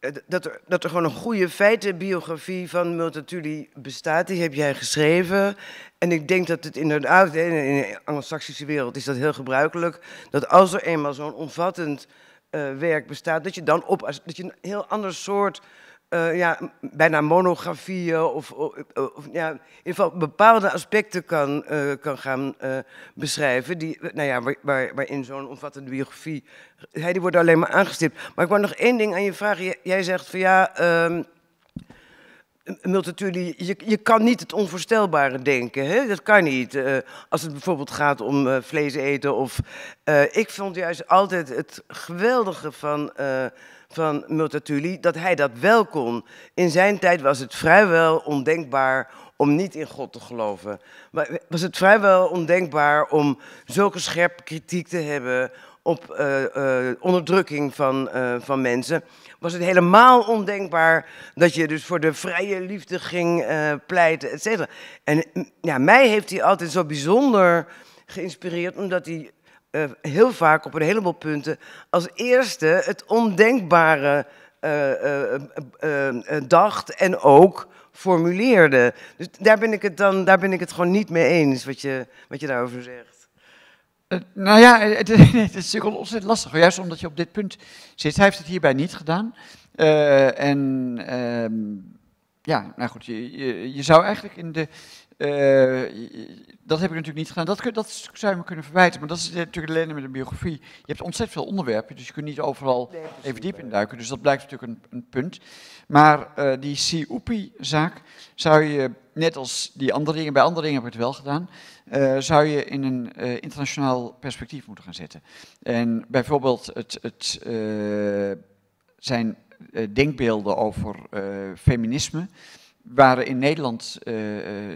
eh, dat er, dat er gewoon een goede feitenbiografie van Multatuli bestaat. Die heb jij geschreven. En ik denk dat het inderdaad, in de anglo-saxische wereld is dat heel gebruikelijk, dat als er eenmaal zo'n omvattend eh, werk bestaat, dat je dan op, dat je een heel ander soort eh, ja, bijna monografieën of, of, eh, eh, of, ja, in ieder geval bepaalde aspecten kan, kan gaan beschrijven. Die, nou ja, waar, waar, waarin zo'n omvattende biografie, hey, die worden alleen maar aangestipt. Maar ik wou nog één ding aan je vragen. jij zegt van ja, um, Multatuli, je, je kan niet het onvoorstelbare denken. Hè? Dat kan niet. als het bijvoorbeeld gaat om vlees eten. Of, ik vond juist altijd het geweldige van van Multatuli, dat hij dat wel kon. In zijn tijd was het vrijwel ondenkbaar om niet in God te geloven. Maar was het vrijwel ondenkbaar om zulke scherpe kritiek te hebben op eh, eh, onderdrukking van, eh, van mensen. Was het helemaal ondenkbaar dat je dus voor de vrije liefde ging pleiten, et cetera. En mm, ja, mij heeft hij altijd zo bijzonder geïnspireerd, omdat hij eh, heel vaak op een heleboel punten als eerste het ondenkbare uh, dacht en ook formuleerde. Dus daar ben ik het dan, daar ben ik het gewoon niet mee eens wat je, wat je daarover zegt. nou ja, het, is natuurlijk ontzettend lastig, juist omdat je op dit punt zit. Hij heeft het hierbij niet gedaan. en ehm, ja, nou goed, je, je, je, zou eigenlijk in de dat heb ik natuurlijk niet gedaan. Dat, dat zou je me kunnen verwijten, maar dat is natuurlijk alleen met een biografie. Je hebt ontzettend veel onderwerpen, dus je kunt niet overal even diep induiken. Dus dat blijft natuurlijk een, een punt. Maar uh, die Siupi-zaak zou je, net als die andere dingen, bij andere dingen heb ik het wel gedaan, eh, zou je in een eh, internationaal perspectief moeten gaan zetten. En bijvoorbeeld het, het zijn denkbeelden over feminisme waren in Nederland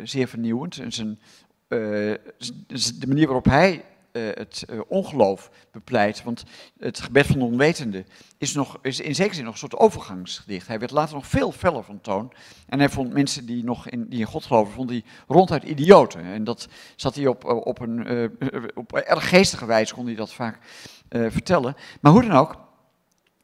zeer vernieuwend. En zijn eh, de manier waarop hij eh, het eh, ongeloof bepleit. Want het gebed van de onwetende is, nog, is in zekere zin nog een soort overgangsgedicht. Hij werd later nog veel feller van toon. En hij vond mensen die nog in, die in God geloven, vond hij ronduit idioten. En dat zat hij op, op een op erg geestige wijze, kon hij dat vaak vertellen. Maar hoe dan ook,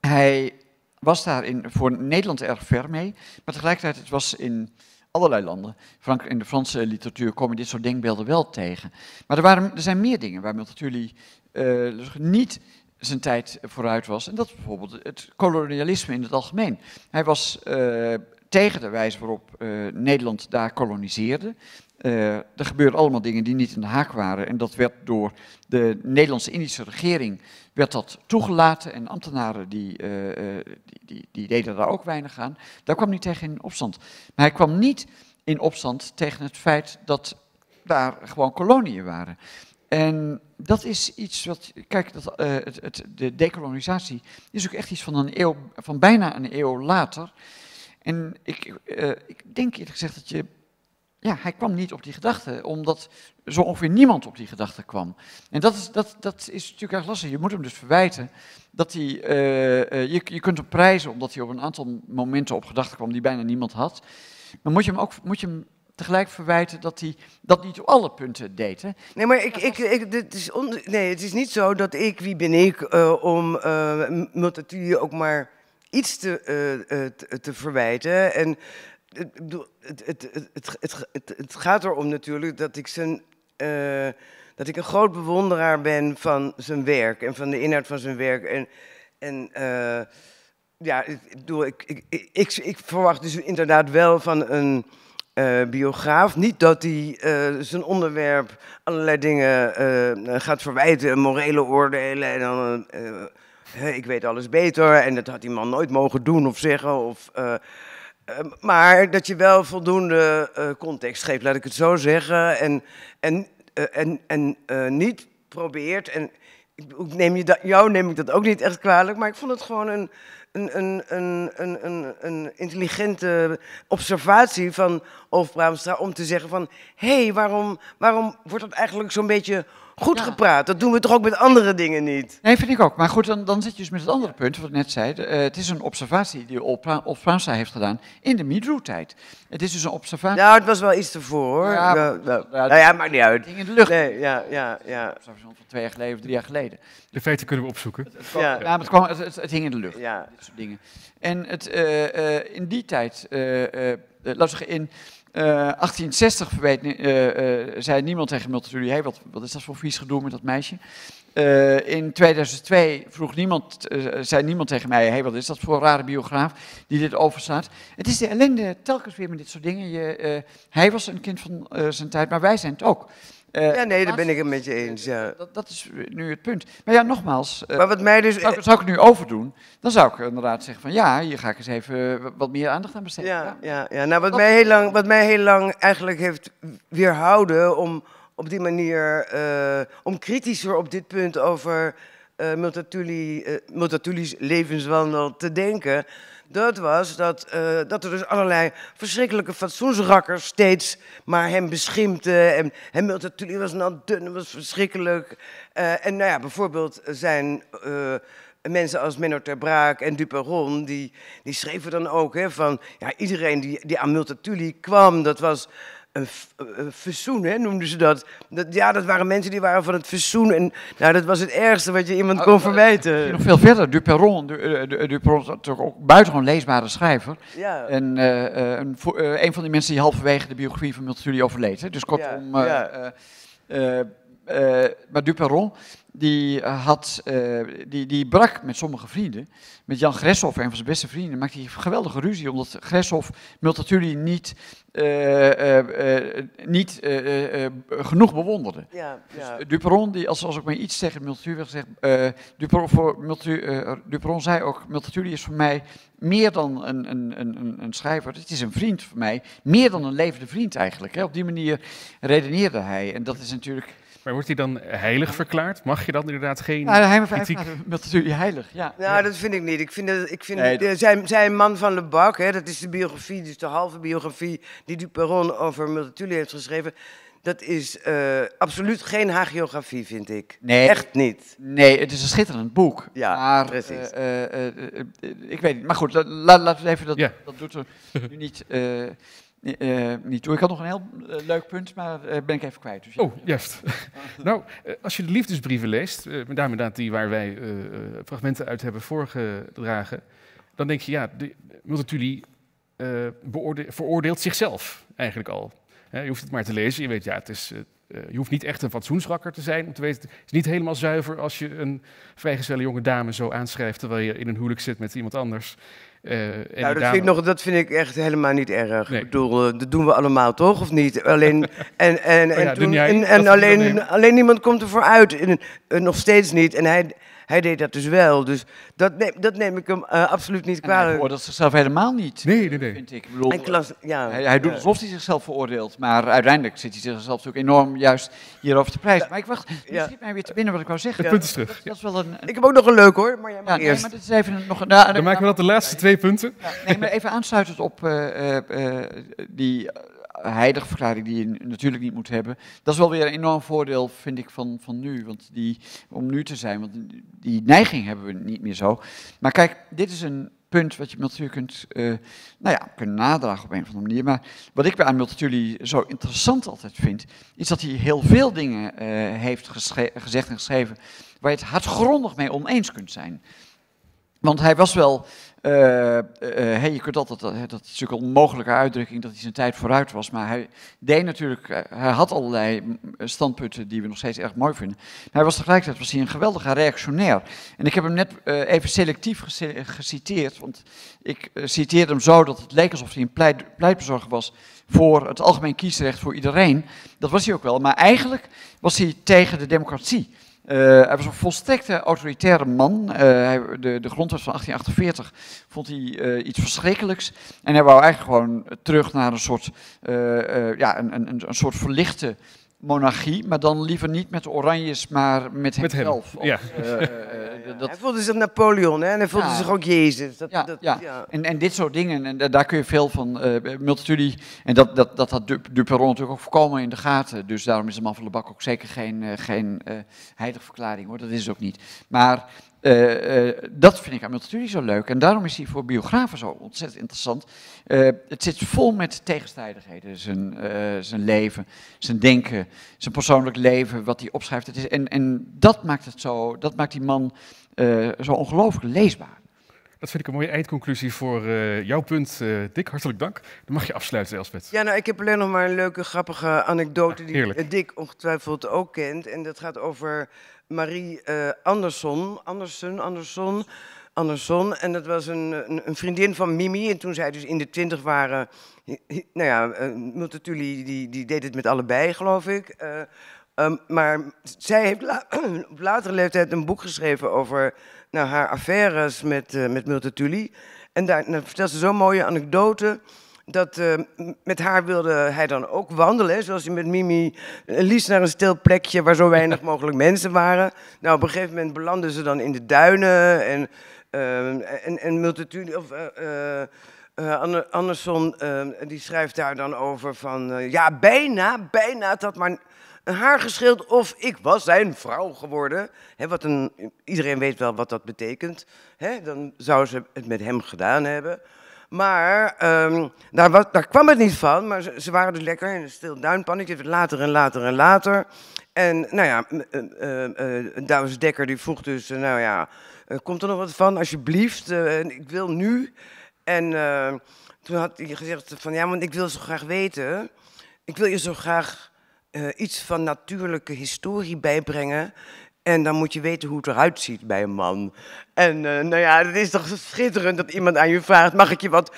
hij was daar in, voor Nederland erg ver mee. Maar tegelijkertijd, het was in allerlei landen. Frank, in de Franse literatuur kom je dit soort denkbeelden wel tegen. Maar er, waren, er zijn meer dingen waar Multatuli uh, eh, dus niet zijn tijd vooruit was. En dat is bijvoorbeeld het kolonialisme in het algemeen. Hij was eh, tegen de wijze waarop eh, Nederland daar koloniseerde. Uh, er gebeurden allemaal dingen die niet in de haak waren. En dat werd door de Nederlandse indische regering werd dat toegelaten. En ambtenaren die, eh, eh, die, die, die, deden daar ook weinig aan. Daar kwam hij tegen in opstand. Maar hij kwam niet in opstand tegen het feit dat daar gewoon koloniën waren. En dat is iets wat, kijk, dat, het, het, de decolonisatie is ook echt iets van, een eeuw, van bijna een eeuw later. En ik, ik denk eerlijk gezegd dat je ja, hij kwam niet op die gedachte, omdat zo ongeveer niemand op die gedachte kwam. En dat is, dat, dat is natuurlijk erg lastig. Je moet hem dus verwijten dat hij. Eh, eh, je, je kunt hem prijzen omdat hij op een aantal momenten op gedachten kwam die bijna niemand had. Maar moet je hem ook moet je hem tegelijk verwijten dat hij dat niet op alle punten deed. Hè? Nee, maar ik, ik, ik, dit is on, nee, het is niet zo dat ik, wie ben ik, uh, om uh, ook maar iets te, te, te, verwijten. En het, het, het, het, gaat erom natuurlijk dat ik zijn. Eh, dat ik een groot bewonderaar ben van zijn werk en van de inhoud van zijn werk. En, en eh, ja, ik, ik, ik, ik, verwacht dus inderdaad wel van een eh, biograaf. Niet dat hij zijn onderwerp allerlei dingen gaat verwijten, morele oordelen en dan. ik weet alles beter en dat had die man nooit mogen doen of zeggen. Of, Ehm, maar dat je wel voldoende eh, context geeft, laat ik het zo zeggen. En, en, eh, en, en eh, niet probeert. En ik neem je jou neem ik dat ook niet echt kwalijk, maar ik vond het gewoon een, een, een, een, een, een, intelligente observatie van Oof Braamstra om te zeggen van... hé, hey, waarom, waarom wordt dat eigenlijk zo'n beetje Goed gepraat, dat doen we toch ook met andere dingen niet? Nee, vind ik ook. Maar goed, dan, zit je dus met het andere punt, wat ik net zei. Eh, het is een observatie die Opfransa heeft gedaan in de MeToo-tijd. Het is dus een observatie... Nou, het was wel iets ervoor. Hoor. Ja, nou, ja, maakt niet uit. Het hing in de lucht. Nee, ja, ja, ja. Observatie van twee jaar geleden of drie jaar geleden. De feiten kunnen we opzoeken. Het, ja. het, kwam, het, hing in de lucht, ja. dit soort dingen. En het, eh, eh, in die tijd, laten zeggen, in 1860 eh, eh, eh, zei niemand tegen Multatuli, hey, wat, wat is dat voor vies gedoe met dat meisje? in 2002 vroeg niemand, zei niemand tegen mij, wat is dat voor een rare biograaf die dit overstaat. Het is de ellende telkens weer met dit soort dingen. Je, hij was een kind van zijn tijd, maar wij zijn het ook. Eh, ja, nee, daar ben ik het met je eens. Ja. Dat, dat, is nu het punt. Maar ja, nogmaals. Eh, maar wat mij dus... zou, ik, zou ik nu overdoen? Dan zou ik inderdaad zeggen van ja, hier ga ik eens even wat meer aandacht aan besteden. Ja, ja. ja, Nou, wat, mij heel lang, wat mij heel lang eigenlijk heeft weerhouden om op die manier, eh, om kritischer op dit punt over uh, Multatuli's levenswandel te denken, dat was dat, eh, dat er dus allerlei verschrikkelijke fatsoensrakkers steeds maar hem beschimpten. En hem natuurlijk was nat dun, was verschrikkelijk. Eh, en nou ja, bijvoorbeeld zijn eh, mensen als Menno ter Braak en Duperon, die, die schreven dan ook hè, van ja, iedereen die, die aan Multatuli kwam, dat was eh, verzoen, hè, noemden ze dat. dat. Ja, dat waren mensen die waren van het verzoen. En nou, dat was het ergste wat je iemand oh, kon eh, verwijten. Eh, nog veel verder, Duperron. Duperron was natuurlijk ook buitengewoon leesbare schrijver. En een, van die mensen die halverwege de biografie van Multatuli overleed. Hè. Dus kortom... Ja. Ja. Uh, maar Duperron, die, eh, had, eh, die, die brak met sommige vrienden. Met Jan Greshoff, een van zijn beste vrienden, maakte hij geweldige ruzie. Omdat Greshoff Multatuli niet, eh, niet genoeg bewonderde. Ja, dus, ja. die, als, als ik maar iets zeg Multatuli wil gezegd, Duperon, zei ook, Multatuli is voor mij meer dan een, een, een, een schrijver. Het is een vriend voor mij. Meer dan een levende vriend eigenlijk. Hè. Op die manier redeneerde hij. En dat is natuurlijk maar wordt hij dan heilig verklaard? Mag je dan inderdaad geen ja, Dat is natuurlijk heilig, ja. Nou, dat vind ik niet. Ik vind, dat, ik vind nee, dat... Eh, zijn, zijn man van Le Bac, dat is de biografie, dus de halve biografie die Duperon over Multatuli heeft geschreven... Dat is eh, absoluut geen hagiografie, vind ik. Nee. Echt niet. Nee, het is een schitterend boek. Ja, precies. Eh, ik weet niet. Maar goed, laten we even dat, ja. dat doet er nu niet... Eh, eh, niet Ik had nog een heel eh, leuk punt, maar uh, ben ik even kwijt. Dus oh, juist. nou, als je de liefdesbrieven leest, met name die waar wij fragmenten uit hebben voorgedragen, dan denk je, ja, de Multatuli veroordeelt zichzelf eigenlijk al. je hoeft het maar te lezen, je weet, ja, het is... je hoeft niet echt een fatsoensrakker te zijn om te weten. Het is niet helemaal zuiver als je een vrijgezelle jonge dame zo aanschrijft. terwijl je in een huwelijk zit met iemand anders. Uh, en nou, dat, vind ik nog, dat vind ik echt helemaal niet erg. Ik bedoel, eh, dat doen we allemaal toch, of niet? Alleen, en, en, oh en, alleen, alleen niemand komt ervoor uit. En, eh, nog steeds niet. En hij, hij deed dat dus wel. Dus dat neem, dat neem ik hem eh, absoluut niet kwalijk. hij dat zichzelf helemaal niet. Nee, nee, nee. Vind ik. ik klas, ja, hij, hij doet alsof hij zichzelf veroordeelt. Maar uiteindelijk zit hij zichzelf ook enorm juist hierover te prijzen. Maar ik wacht, je schiet mij weer te binnen wat ik wou zeggen. Het punt terug. Dat, is wel een, Ik heb ook nog een leuk hoor, maar jij eerst. maar is even nog, nou, dan, maken we dat de laatste twee punten. Neem maar even aansluitend op eh, eh, die heiligverklaring verklaring die je natuurlijk niet moet hebben. Dat is wel weer een enorm voordeel, vind ik, van, van nu. Want die, om nu te zijn, want die neiging hebben we niet meer zo. Maar kijk, dit is een punt wat je natuurlijk kunt, eh, nou ja, kunt nadragen op een of andere manier. Maar wat ik aan natuurlijk zo interessant altijd vind, is dat hij heel veel dingen eh, heeft gezegd en geschreven waar je het hardgrondig mee oneens kunt zijn. Want hij was wel eh, eh, eh, je kunt altijd, dat, dat is natuurlijk een onmogelijke uitdrukking dat hij zijn tijd vooruit was, maar hij deed natuurlijk, hij had allerlei mm, standpunten die we nog steeds erg mooi vinden. Maar hij was tegelijkertijd was hij een geweldige reactionair. En ik heb hem net even selectief geciteerd, want ik citeerde hem zo dat het leek alsof hij een pleit, pleitbezorger was voor het algemeen kiesrecht voor iedereen. Dat was hij ook wel, maar eigenlijk was hij tegen de democratie. Eh, hij was een volstrekte autoritaire man. Eh, hij, de, de grondwet van 1848 vond hij eh, iets verschrikkelijks. En hij wou eigenlijk gewoon terug naar een soort, ja, een, een, een soort verlichte monarchie, maar dan liever niet met de Oranjes, maar met, hem met Hem. Ja. Uh, uh, Hij voelde zich Napoleon hè? en hij voelde zich ook Jezus. Dat, ja, dat, ja. ja, En, en dit soort dingen, en daar kun je veel van. multitudie, en dat, dat, dat had Duperon natuurlijk ook voorkomen in de gaten. Dus daarom is de man van de bak ook zeker geen, geen verklaring, hoor, dat is het ook niet. Maar eh, eh, dat vind ik aan studie zo leuk. En daarom is hij voor biografen zo ontzettend interessant. Eh, het zit vol met tegenstrijdigheden. Zijn, zijn leven, zijn denken, zijn persoonlijk leven, wat hij opschrijft. Het is, en, en dat maakt het zo, dat maakt die man zo ongelooflijk leesbaar. Dat vind ik een mooie eindconclusie voor eh, jouw punt. Eh, Dick, hartelijk dank. Dan mag je afsluiten, Elspeth. Ja, nou, ik heb alleen nog maar een leuke, grappige anekdote die eh, Dick ongetwijfeld ook kent. En dat gaat over Marie uh, Anderson. Anderson, Anderson, Anderson. En dat was een, een, vriendin van Mimi. En toen zij dus in de twintig waren... Nou ja, uh, Multatuli die, die deed het met allebei, geloof ik. Ehm, maar zij heeft op latere leeftijd een boek geschreven over nou, haar affaires met, uh, met Multatuli. En daar vertelt ze zo'n mooie anekdote. Dat eh, met haar wilde hij dan ook wandelen. Zoals hij met Mimi eh, liefst naar een stil plekje waar zo weinig mogelijk mensen waren. Nou, op een gegeven moment belanden ze dan in de duinen. En, uh, en, Multatuli. Of, Anderson die schrijft daar dan over van... ja, bijna, bijna dat, maar een haar geschild of ik was zijn vrouw geworden. wat een, iedereen weet wel wat dat betekent. dan zou ze het met hem gedaan hebben. Maar ehm, daar, was, daar, kwam het niet van, maar ze, waren dus lekker in een stil duinpannetje. Later en later en later. En nou ja, uh, uh, Dekker die vroeg dus, eh, nou ja, komt er nog wat van, alsjeblieft, ik wil nu. En toen had hij gezegd van, ja, want ik wil zo graag weten, ik wil je zo graag eh, iets van natuurlijke historie bijbrengen. En dan moet je weten hoe het eruit ziet bij een man. En uh, nou ja, het is toch schitterend dat iemand aan je vraagt: mag ik je wat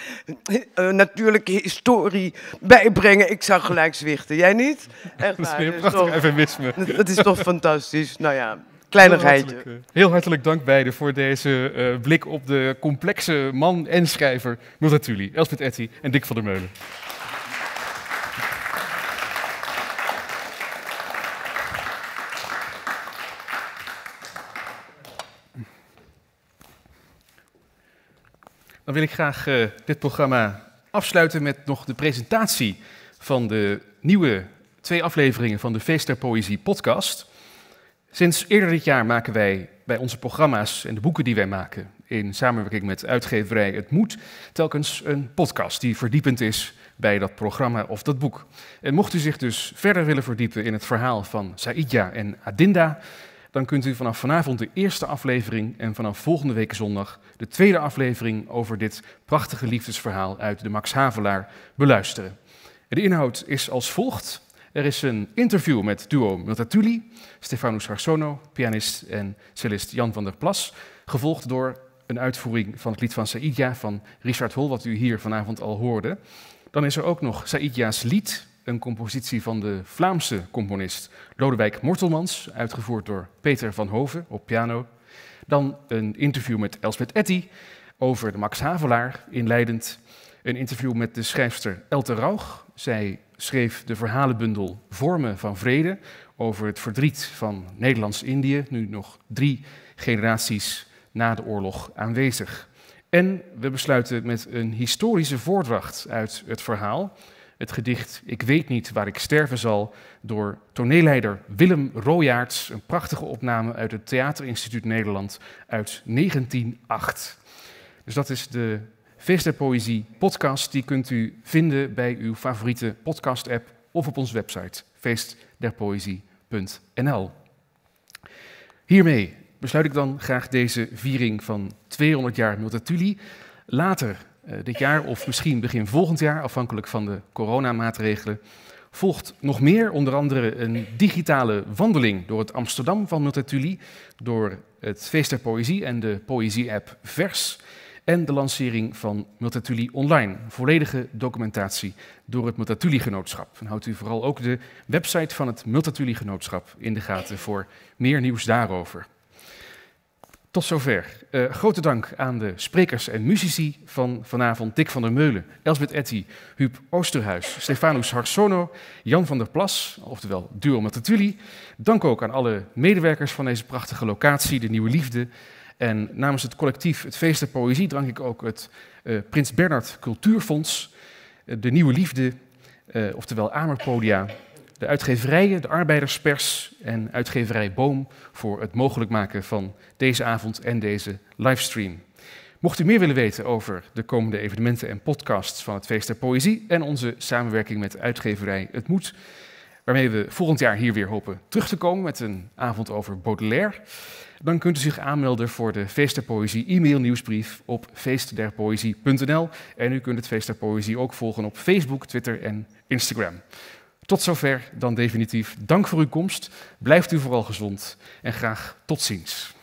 eh, natuurlijke historie bijbrengen? Ik zou gelijk zwichten. Jij niet? Echt Dat is weer een prachtig eufemisme. Dat, dat is toch fantastisch. Nou ja, kleinigheidje. Heel hartelijk, heel hartelijk dank beiden voor deze blik op de complexe man en schrijver Multatuli, Elspeth Etty en Dick van der Meulen. Dan wil ik graag eh, dit programma afsluiten met nog de presentatie van de nieuwe twee afleveringen van de Feest der Poëzie podcast. Sinds eerder dit jaar maken wij bij onze programma's en de boeken die wij maken in samenwerking met uitgeverij Het Moed telkens een podcast die verdiepend is bij dat programma of dat boek. En mocht u zich dus verder willen verdiepen in het verhaal van Saidja en Adinda, dan kunt u vanaf vanavond de eerste aflevering en vanaf volgende week zondag de tweede aflevering over dit prachtige liefdesverhaal uit de Max Havelaar beluisteren. De inhoud is als volgt. Er is een interview met duo Multatuli, Stefano Sarsono, pianist en cellist Jan van der Plas, gevolgd door een uitvoering van het lied van Saïdia van Richard Hol, wat u hier vanavond al hoorde. Dan is er ook nog Saïdia's lied, een compositie van de Vlaamse componist Lodewijk Mortelmans, uitgevoerd door Peter van Hoven op piano. Dan een interview met Elsbeth Etty over de Max Havelaar inleidend. Een interview met de schrijfster Elte Rauch. Zij schreef de verhalenbundel Vormen van Vrede over het verdriet van Nederlands-Indië, nu nog drie generaties na de oorlog aanwezig. En we besluiten met een historische voordracht uit het verhaal het gedicht Ik weet niet waar ik sterven zal door toneelleider Willem Royaerts. Een prachtige opname uit het Theaterinstituut Nederland uit 1908. Dus dat is de Feest der Poëzie podcast. Die kunt u vinden bij uw favoriete podcast app of op onze website feestderpoëzie.nl. Hiermee besluit ik dan graag deze viering van 200 jaar Multatuli. Later eh, dit jaar of misschien begin volgend jaar, afhankelijk van de coronamaatregelen, volgt nog meer, onder andere een digitale wandeling door het Amsterdam van Multatuli, door het Feest der Poëzie en de Poëzie-app Vers en de lancering van Multatuli Online. Volledige documentatie door het Multatuli Genootschap. En houdt u vooral ook de website van het Multatuli Genootschap in de gaten voor meer nieuws daarover. Tot zover. Eh, grote dank aan de sprekers en muzici van vanavond. Dick van der Meulen, Elsbeth Etty, Huub Oosterhuis, Stefanus Harsono, Jan van der Plas, oftewel Duo Matatuli. Dank ook aan alle medewerkers van deze prachtige locatie, de Nieuwe Liefde. En namens het collectief Het Feest der Poëzie dank ik ook het eh, Prins Bernhard Cultuurfonds, eh, de Nieuwe Liefde, oftewel Amerpodia de uitgeverijen, de arbeiderspers en uitgeverij Boom voor het mogelijk maken van deze avond en deze livestream. Mocht u meer willen weten over de komende evenementen en podcasts van het Feest der Poëzie en onze samenwerking met uitgeverij Het Moed, waarmee we volgend jaar hier weer hopen terug te komen met een avond over Baudelaire, dan kunt u zich aanmelden voor de Feest der Poëzie e-mail nieuwsbrief op feestderpoëzie.nl en u kunt het Feest der Poëzie ook volgen op Facebook, Twitter en Instagram. Tot zover dan definitief. Dank voor uw komst. Blijft u vooral gezond en graag tot ziens.